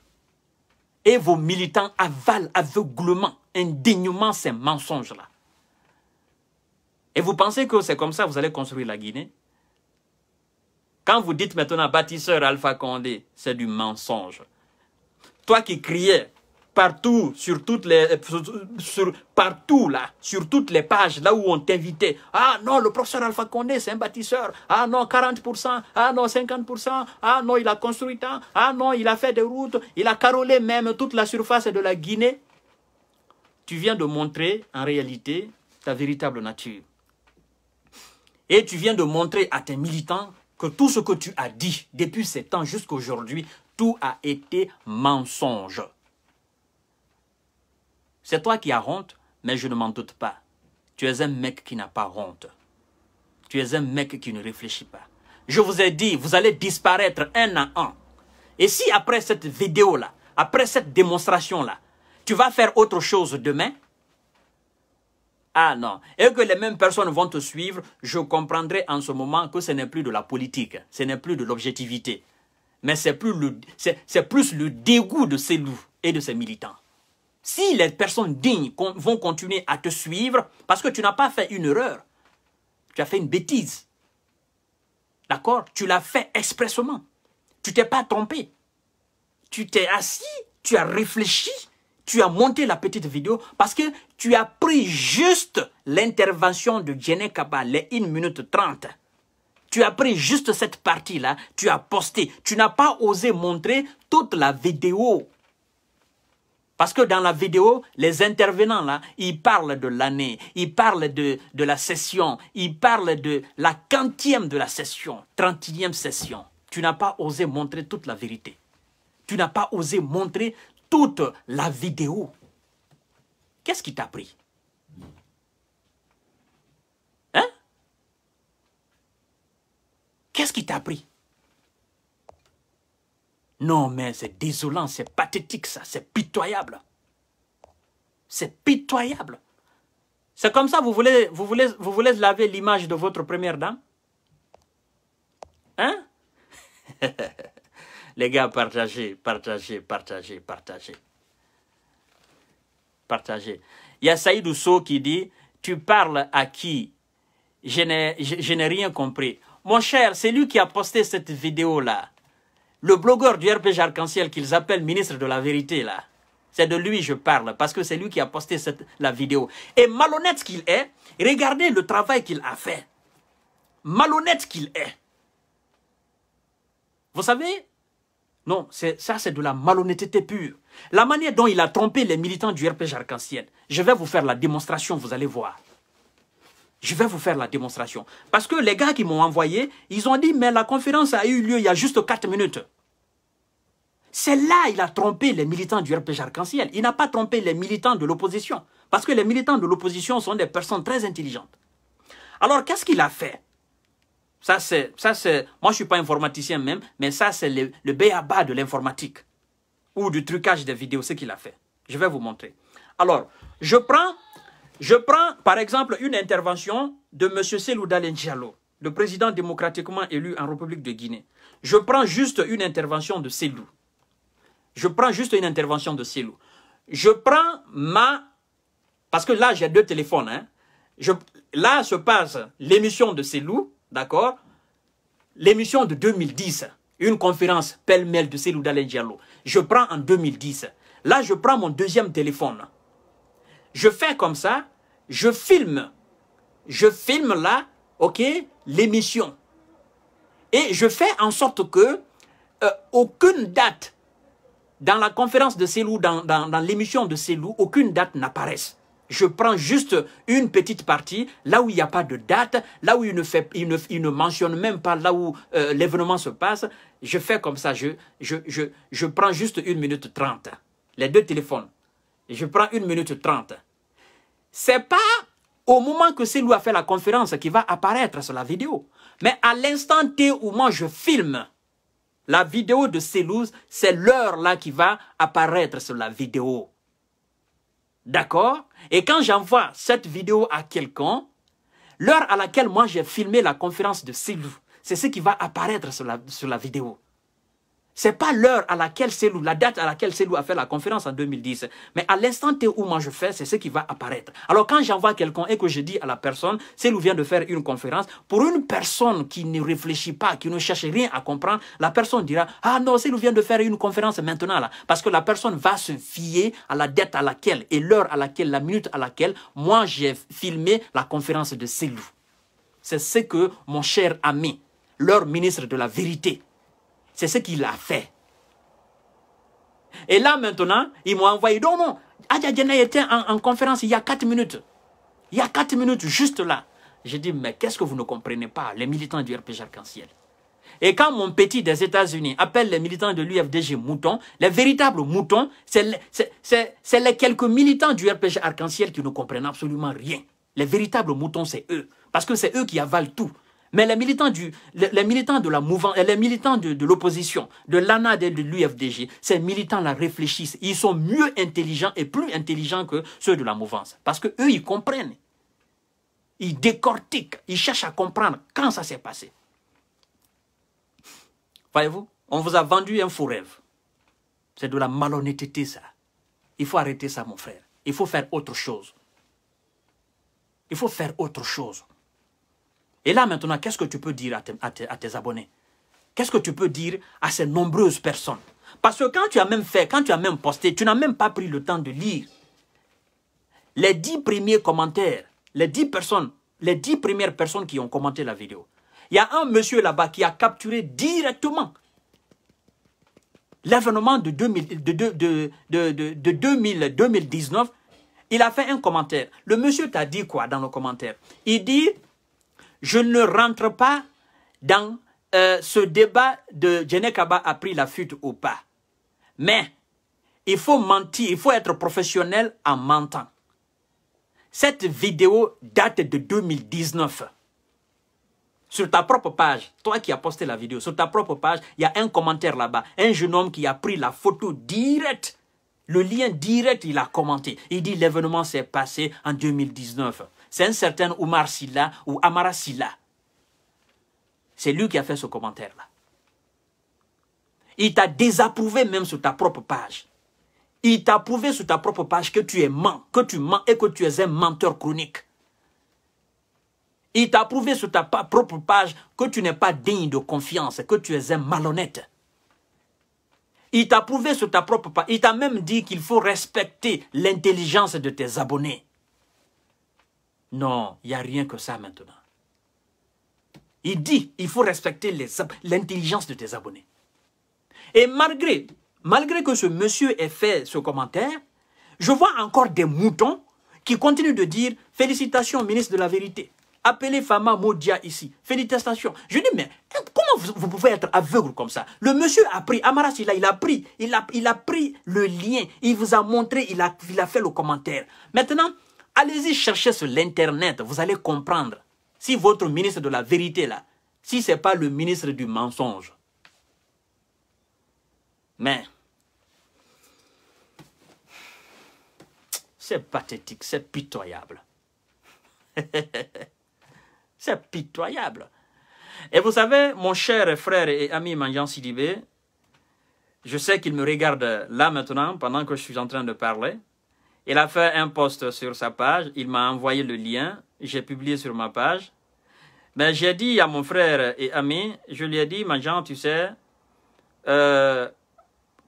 Et vos militants avalent aveuglement, indignement ces mensonges-là. Et vous pensez que c'est comme ça que vous allez construire la Guinée Quand vous dites maintenant bâtisseur Alpha Condé, c'est du mensonge. Toi qui criais partout, sur toutes les, euh, partout là, sur toutes les pages, là où on t'invitait. Ah non, le professeur Alpha Condé, c'est un bâtisseur. Ah non, 40%, ah non, 50%, ah non, il a construit tant, ah non, il a fait des routes, il a carolé même toute la surface de la Guinée. Tu viens de montrer en réalité ta véritable nature. Et tu viens de montrer à tes militants que tout ce que tu as dit depuis ces temps jusqu'aujourd'hui, tout a été mensonge. C'est toi qui as honte, mais je ne m'en doute pas. Tu es un mec qui n'a pas honte. Tu es un mec qui ne réfléchit pas. Je vous ai dit, vous allez disparaître un à un. Et si après cette vidéo-là, après cette démonstration-là, tu vas faire autre chose demain, ah non, et que les mêmes personnes vont te suivre, je comprendrai en ce moment que ce n'est plus de la politique, ce n'est plus de l'objectivité, mais c'est plus, le, plus le dégoût de ces loups et de ces militants. Si les personnes dignes vont continuer à te suivre parce que tu n'as pas fait une erreur, tu as fait une bêtise. D'accord Tu l'as fait expressement. Tu t'es pas trompé. Tu t'es assis, tu as réfléchi, tu as monté la petite vidéo parce que tu as pris juste l'intervention de Jenny Kaba, les 1 minute 30. Tu as pris juste cette partie-là, tu as posté. Tu n'as pas osé montrer toute la vidéo parce que dans la vidéo, les intervenants, là, ils parlent de l'année, ils parlent de, la session, ils parlent de la quantième de la session, 31 session. Tu n'as pas osé montrer toute la vérité. Tu n'as pas osé montrer toute la vidéo. Qu'est-ce qui t'a pris Hein Qu'est-ce qui t'a pris non, mais c'est désolant, c'est pathétique ça, c'est pitoyable. C'est pitoyable. C'est comme ça, vous voulez, vous voulez, vous voulez laver l'image de votre première dame Hein Les gars, partagez, partagez, partagez, partagez. Partagez. Il y a Saïd Ousso qui dit, tu parles à qui Je n'ai rien compris. Mon cher, c'est lui qui a posté cette vidéo-là. Le blogueur du RPG Arc-en-Ciel qu'ils appellent ministre de la vérité, là, c'est de lui que je parle, parce que c'est lui qui a posté cette, la vidéo. Et malhonnête qu'il est, regardez le travail qu'il a fait. Malhonnête qu'il est. Vous savez, non, ça c'est de la malhonnêteté pure. La manière dont il a trompé les militants du RPG Arc-en-Ciel. Je vais vous faire la démonstration, vous allez voir. Je vais vous faire la démonstration. Parce que les gars qui m'ont envoyé, ils ont dit, mais la conférence a eu lieu il y a juste 4 minutes. C'est là il a trompé les militants du RPG Arc-en-Ciel. Il n'a pas trompé les militants de l'opposition. Parce que les militants de l'opposition sont des personnes très intelligentes. Alors, qu'est-ce qu'il a fait Ça, c'est... Moi, je ne suis pas informaticien même, mais ça, c'est le, le béaba de l'informatique. Ou du trucage des vidéos, ce qu'il a fait. Je vais vous montrer. Alors, je prends je prends par exemple une intervention de M. Selou Dalen le président démocratiquement élu en République de Guinée. Je prends juste une intervention de Selou. Je prends juste une intervention de Selou. Je prends ma... Parce que là, j'ai deux téléphones. Hein. Je... Là se passe l'émission de Selou, d'accord L'émission de 2010, une conférence pêle-mêle de Selou Dalen Je prends en 2010. Là, je prends mon deuxième téléphone. Je fais comme ça, je filme. Je filme là, ok, l'émission. Et je fais en sorte que euh, aucune date dans la conférence de ces dans, dans, l'émission de loups, aucune date n'apparaisse. Je prends juste une petite partie, là où il n'y a pas de date, là où il ne, fait, il il ne mentionne même pas là où euh, l'événement se passe. Je fais comme ça, je, je, je prends juste une minute trente. Les deux téléphones. Je prends une minute trente c'est pas au moment que c'est a fait la conférence qui va apparaître sur la vidéo. Mais à l'instant T où moi je filme la vidéo de Célou, c'est l'heure là qui va apparaître sur la vidéo. D'accord Et quand j'envoie cette vidéo à quelqu'un, l'heure à laquelle moi j'ai filmé la conférence de Célou, c'est ce qui va apparaître sur la, sur la vidéo n'est pas l'heure à laquelle c'est la date à laquelle Célou a fait la conférence en 2010, mais à l'instant où moi je fais, c'est ce qui va apparaître. Alors quand j'envoie quelqu'un et que je dis à la personne, Célou vient de faire une conférence, pour une personne qui ne réfléchit pas, qui ne cherche rien à comprendre, la personne dira, ah non, Célou vient de faire une conférence maintenant là, parce que la personne va se fier à la date à laquelle et l'heure à laquelle, la minute à laquelle moi j'ai filmé la conférence de Célou. C'est ce que mon cher ami, leur ministre de la vérité, c'est ce qu'il a fait. Et là, maintenant, ils m'ont envoyé. Non, non, Adjadjana était en, conférence il y a 4 minutes. Il y a 4 minutes, juste là. J'ai dit, mais qu'est-ce que vous ne comprenez pas, les militants du RPG Arc-en-Ciel Et quand mon petit des États-Unis appelle les militants de l'UFDG moutons, les véritables moutons, c'est les quelques militants du RPG Arc-en-Ciel qui ne comprennent absolument rien. Les véritables moutons, c'est eux. Parce que c'est eux qui avalent tout. Mais les militants, du, les, militants de la mouvance, les militants de, de l'opposition, de l'ANAD et de l'UFDG, ces militants-là réfléchissent. Ils sont mieux intelligents et plus intelligents que ceux de la mouvance. Parce qu'eux, ils comprennent. Ils décortiquent. Ils cherchent à comprendre quand ça s'est passé. Voyez-vous On vous a vendu un faux rêve. C'est de la malhonnêteté, ça. Il faut arrêter ça, mon frère. Il faut faire autre chose. Il faut faire autre chose. Et là maintenant, qu'est-ce que tu peux dire à tes, abonnés Qu'est-ce que tu peux dire à ces nombreuses personnes Parce que quand tu as même fait, quand tu as même posté, tu n'as même pas pris le temps de lire les dix premiers commentaires, les dix personnes, les dix premières personnes qui ont commenté la vidéo. Il y a un monsieur là-bas qui a capturé directement l'événement de, de, 2019. Il a fait un commentaire. Le monsieur t'a dit quoi dans le commentaire Il dit je ne rentre pas dans euh, ce débat de Kaba a pris la fuite ou pas. Mais il faut mentir, il faut être professionnel en mentant. Cette vidéo date de 2019. Sur ta propre page, toi qui as posté la vidéo, sur ta propre page, il y a un commentaire là-bas. Un jeune homme qui a pris la photo directe, le lien direct, il a commenté. Il dit l'événement s'est passé en 2019 c'est un certain Omar Silla ou Amara Silla. C'est lui qui a fait ce commentaire-là. Il t'a désapprouvé même sur ta propre page. Il t'a prouvé sur ta propre page que tu es ment, que tu mens et que tu es un menteur chronique. Il t'a prouvé sur ta propre page que tu n'es pas digne de confiance, que tu es un malhonnête. Il t'a prouvé sur ta propre page. Il t'a même dit qu'il faut respecter l'intelligence de tes abonnés. Non, il n'y a rien que ça maintenant. Il dit, il faut respecter l'intelligence de tes abonnés. Et malgré, malgré que ce monsieur ait fait ce commentaire, je vois encore des moutons qui continuent de dire « Félicitations, ministre de la Vérité ». Appelez Fama Modia ici. Félicitations. Je dis, mais hein, comment vous, pouvez être aveugle comme ça Le monsieur a pris, Amaras, il a, il a pris, il a, il a pris le lien, il vous a montré, il il a fait le commentaire. Maintenant, Allez-y chercher sur l'Internet, vous allez comprendre. Si votre ministre de la vérité, là, si ce n'est pas le ministre du mensonge. Mais, c'est pathétique, c'est pitoyable. c'est pitoyable. Et vous savez, mon cher frère et ami Manjan Sidibé, je sais qu'il me regarde là maintenant pendant que je suis en train de parler. Il a fait un post sur sa page, il m'a envoyé le lien, j'ai publié sur ma page. Mais j'ai dit à mon frère et ami, je lui ai dit, ma Jean, tu sais, euh,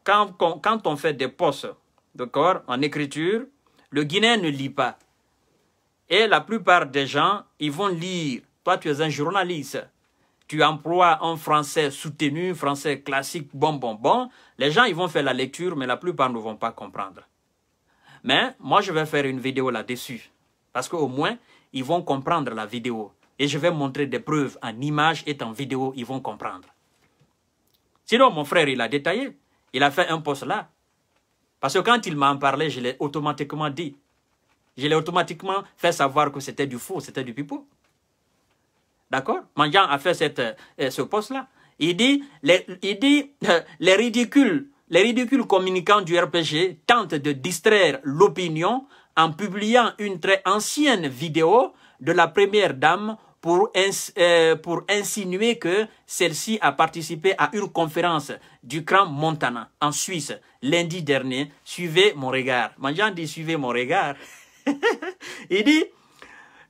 quand, on fait des posts, d'accord, en écriture, le Guinéen ne lit pas. Et la plupart des gens, ils vont lire. Toi, tu es un journaliste. Tu emploies un français soutenu, français classique, bon, bon, bon. Les gens, ils vont faire la lecture, mais la plupart ne vont pas comprendre. Mais moi, je vais faire une vidéo là-dessus. Parce qu'au moins, ils vont comprendre la vidéo. Et je vais montrer des preuves en images et en vidéo, ils vont comprendre. Sinon, mon frère, il a détaillé. Il a fait un poste là. Parce que quand il m'en parlait, je l'ai automatiquement dit. Je l'ai automatiquement fait savoir que c'était du faux, c'était du pipeau. D'accord Mandian a fait euh, ce poste là. Il dit, il dit, euh, les ridicules les ridicules communicants du RPG tentent de distraire l'opinion en publiant une très ancienne vidéo de la première dame euh, pour, insinuer que celle-ci a participé à une conférence du Grand Montana en Suisse lundi dernier. Suivez mon regard. Manjan dit suivez mon regard. Il dit,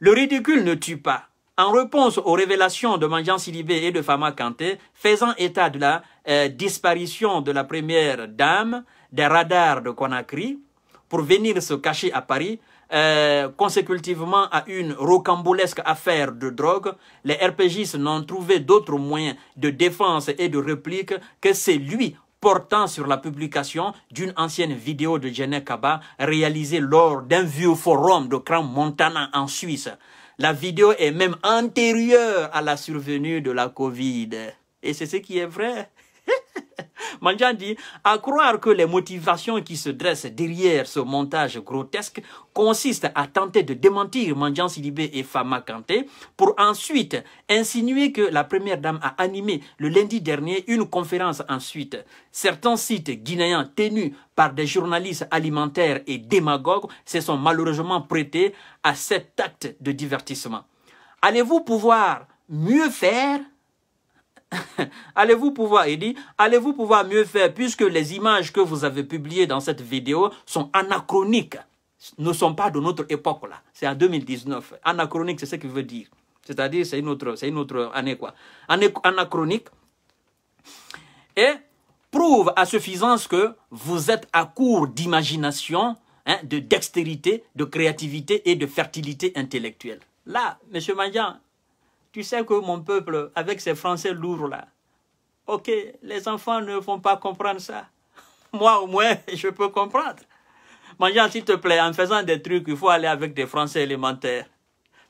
le ridicule ne tue pas. En réponse aux révélations de Manjan Silibé et de Fama Kanté, faisant état de la euh, disparition de la première dame des radars de Conakry pour venir se cacher à Paris, euh, consécutivement à une rocambolesque affaire de drogue, les RPGs n'ont trouvé d'autre moyens de défense et de réplique que lui portant sur la publication d'une ancienne vidéo de Jenna Kaba réalisée lors d'un vieux forum de cran Montana en Suisse. La vidéo est même antérieure à la survenue de la Covid. Et c'est ce qui est vrai. Mandjian à croire que les motivations qui se dressent derrière ce montage grotesque consistent à tenter de démentir Mandjian Sidibé et Fama Kanté pour ensuite insinuer que la première dame a animé le lundi dernier une conférence ensuite. Certains sites guinéens tenus par des journalistes alimentaires et démagogues se sont malheureusement prêtés à cet acte de divertissement. Allez-vous pouvoir mieux faire allez-vous pouvoir, il dit, allez-vous pouvoir mieux faire puisque les images que vous avez publiées dans cette vidéo sont anachroniques, ne sont pas de notre époque là. C'est en 2019. Anachronique, c'est ce qu'il veut dire. C'est-à-dire, c'est une autre, c'est une autre année quoi. Anachronique. Et prouve à suffisance que vous êtes à court d'imagination, hein, de dextérité, de créativité et de fertilité intellectuelle. Là, M. Mandian, tu sais que mon peuple, avec ces français lourds là, ok, les enfants ne vont pas comprendre ça. Moi au moins, je peux comprendre. Mangeant, s'il te plaît, en faisant des trucs, il faut aller avec des français élémentaires.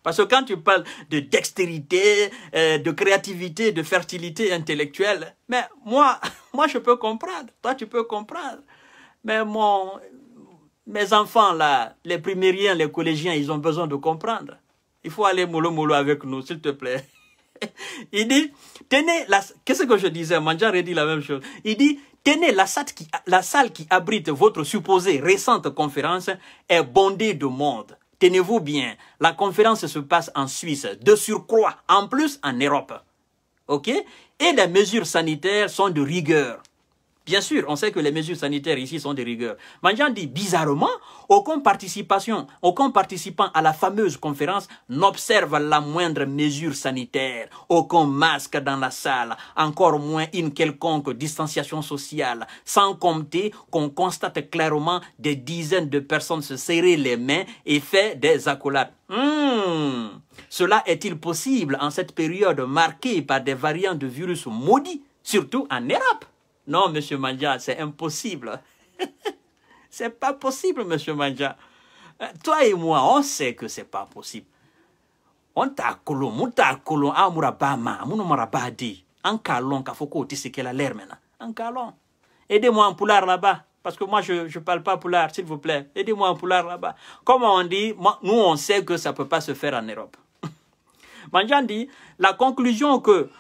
Parce que quand tu parles de dextérité, euh, de créativité, de fertilité intellectuelle, mais moi, moi je peux comprendre, toi tu peux comprendre. Mais mon, mes enfants là, les primériens, les collégiens, ils ont besoin de comprendre. Il faut aller mollo mollo avec nous, s'il te plaît. Il dit, tenez, la... qu'est-ce que je disais Mandjar dit la même chose. Il dit, tenez, la salle, qui, la salle qui abrite votre supposée récente conférence est bondée de monde. Tenez-vous bien, la conférence se passe en Suisse, de surcroît, en plus en Europe. OK Et les mesures sanitaires sont de rigueur. Bien sûr, on sait que les mesures sanitaires ici sont de rigueur. Mandian dit bizarrement, aucun, participant à la fameuse conférence n'observe la moindre mesure sanitaire, aucun masque dans la salle, encore moins une quelconque distanciation sociale, sans compter qu'on constate clairement des dizaines de personnes se serrer les mains et faire des accolades. Hmm. Cela est-il possible en cette période marquée par des variants de virus maudits, surtout en Europe non, Monsieur Mandia, c'est impossible. c'est pas possible, Monsieur Mandia. Euh, toi et moi, on sait que c'est pas possible. On t'a colon, on t'a colon, ah, amurabama, amunomarabadi, en calon, kafoko, tu sais qu'elle a l'air maintenant. En calon. Aidez-moi un poulard là-bas, parce que moi, je ne parle pas poulard, s'il vous plaît. Aidez-moi un poulard là-bas. Comme on dit, nous, on sait que ça ne peut pas se faire en Europe. Mangia dit, la conclusion que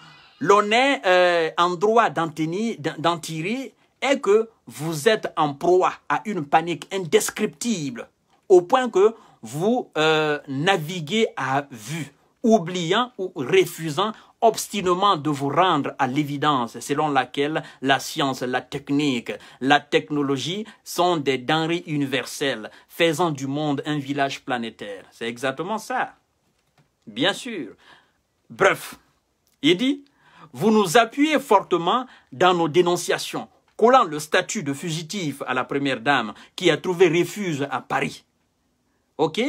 l'on est euh, en droit d'en tirer est que vous êtes en proie à une panique indescriptible au point que vous euh, naviguez à vue, oubliant ou refusant obstinément de vous rendre à l'évidence selon laquelle la science, la technique, la technologie sont des denrées universelles, faisant du monde un village planétaire. C'est exactement ça. Bien sûr. Bref, il dit, vous nous appuyez fortement dans nos dénonciations, collant le statut de fugitif à la première dame qui a trouvé refuge à Paris. OK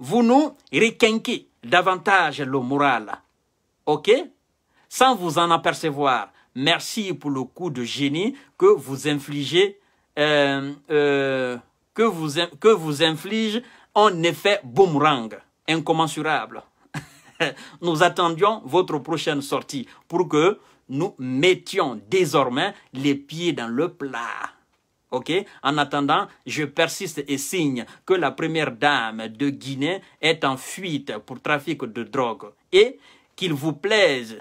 Vous nous requinquez davantage le moral. OK Sans vous en apercevoir, merci pour le coup de génie que vous infligez, euh, euh, que, vous, que vous en effet boomerang, incommensurable. nous attendions votre prochaine sortie pour que nous mettions désormais les pieds dans le plat. OK En attendant, je persiste et signe que la première dame de Guinée est en fuite pour trafic de drogue et qu'il vous plaise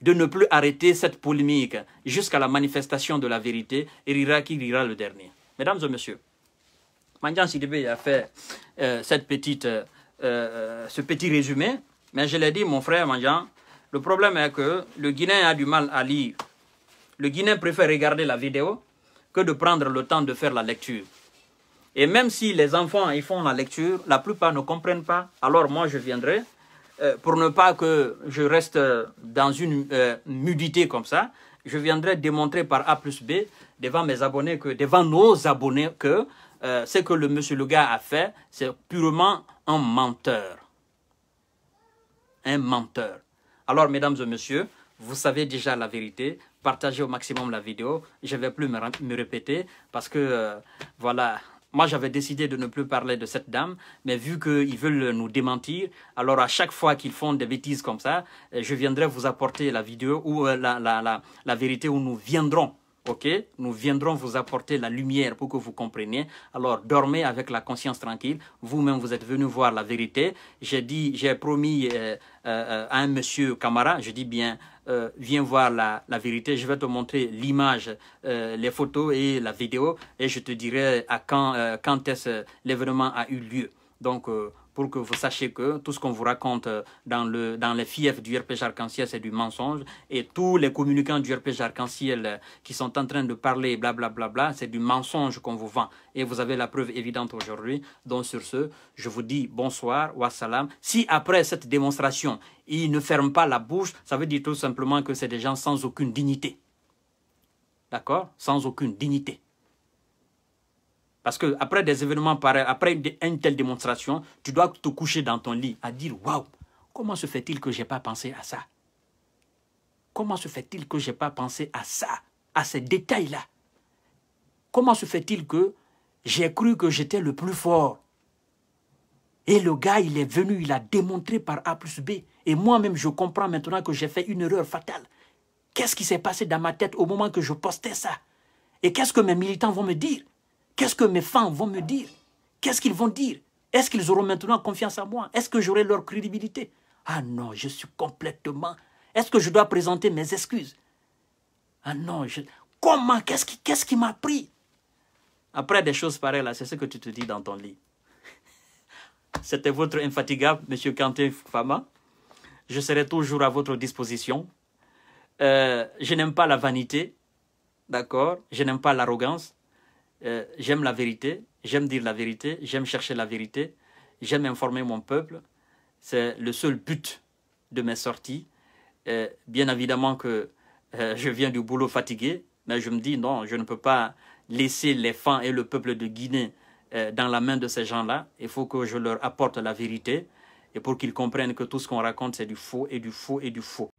de ne plus arrêter cette polémique jusqu'à la manifestation de la vérité et rira qui rira le dernier. Mesdames et messieurs, Mandian Sidibé a fait euh, cette petite euh, euh, ce petit résumé, mais je l'ai dit, mon frère Jean, le problème est que le Guinéen a du mal à lire. Le Guinéen préfère regarder la vidéo que de prendre le temps de faire la lecture. Et même si les enfants y font la lecture, la plupart ne comprennent pas. Alors moi, je viendrai euh, pour ne pas que je reste dans une euh, nudité comme ça. Je viendrai démontrer par A plus B devant mes abonnés que, devant nos abonnés que euh, ce que le monsieur le gars a fait, c'est purement un menteur. Un menteur. Alors, mesdames et messieurs, vous savez déjà la vérité. Partagez au maximum la vidéo. Je ne vais plus me, répéter parce que, euh, voilà, moi j'avais décidé de ne plus parler de cette dame. Mais vu qu'ils veulent nous démentir, alors à chaque fois qu'ils font des bêtises comme ça, euh, je viendrai vous apporter la vidéo ou la vérité où nous viendrons Ok, nous viendrons vous apporter la lumière pour que vous compreniez. Alors dormez avec la conscience tranquille. Vous-même, vous êtes venu voir la vérité. J'ai dit, j'ai promis euh, euh, à un monsieur Camara, je dis bien, euh, viens voir la, vérité. Je vais te montrer l'image, les photos et la vidéo, et je te dirai à quand, quand est-ce l'événement a eu lieu. Donc pour que vous sachiez que tout ce qu'on vous raconte euh, dans, le, dans les fiefs du RPG Arc-en-Ciel, c'est du mensonge. Et tous les communicants du RPG Arc-en-Ciel euh, qui sont en train de parler blablabla, c'est du mensonge qu'on vous vend. Et vous avez la preuve évidente aujourd'hui. Donc sur ce, je vous dis bonsoir, wassalam. Si après cette démonstration, ils ne ferment pas la bouche, ça veut dire tout simplement que c'est des gens sans aucune dignité. D'accord Sans aucune dignité. Parce qu'après après des événements pareils, après une telle démonstration, tu dois te coucher dans ton lit à dire Waouh, comment se fait-il que je n'ai pas pensé à ça Comment se fait-il que je n'ai pas pensé à ça, à ces détails-là Comment se fait-il que j'ai cru que j'étais le plus fort Et le gars, il est venu, il a démontré par A plus B. Et moi-même, je comprends maintenant que j'ai fait une erreur fatale. Qu'est-ce qui s'est passé dans ma tête au moment que je postais ça Et qu'est-ce que mes militants vont me dire Qu'est-ce que mes fans vont me dire Qu'est-ce qu'ils vont dire Est-ce qu'ils auront maintenant confiance en moi Est-ce que j'aurai leur crédibilité Ah non, je suis complètement... Est-ce que je dois présenter mes excuses Ah non, comment Qu'est-ce qui, qu'est-ce qui m'a pris Après des choses pareilles, c'est ce que tu te dis dans ton lit. C'était votre infatigable, Monsieur Kanté Fama. Je serai toujours à votre disposition. Euh, je n'aime pas la vanité, d'accord Je n'aime pas l'arrogance. Euh, j'aime la vérité, j'aime dire la vérité, j'aime chercher la vérité, j'aime informer mon peuple. C'est le seul but de mes sorties. Euh, bien évidemment que euh, je viens du boulot fatigué, mais je me dis non, je ne peux pas laisser les fans et le peuple de Guinée dans la main de ces gens-là. Il faut que je leur apporte la vérité et pour qu'ils comprennent que tout ce qu'on raconte, c'est du faux et du faux et du faux.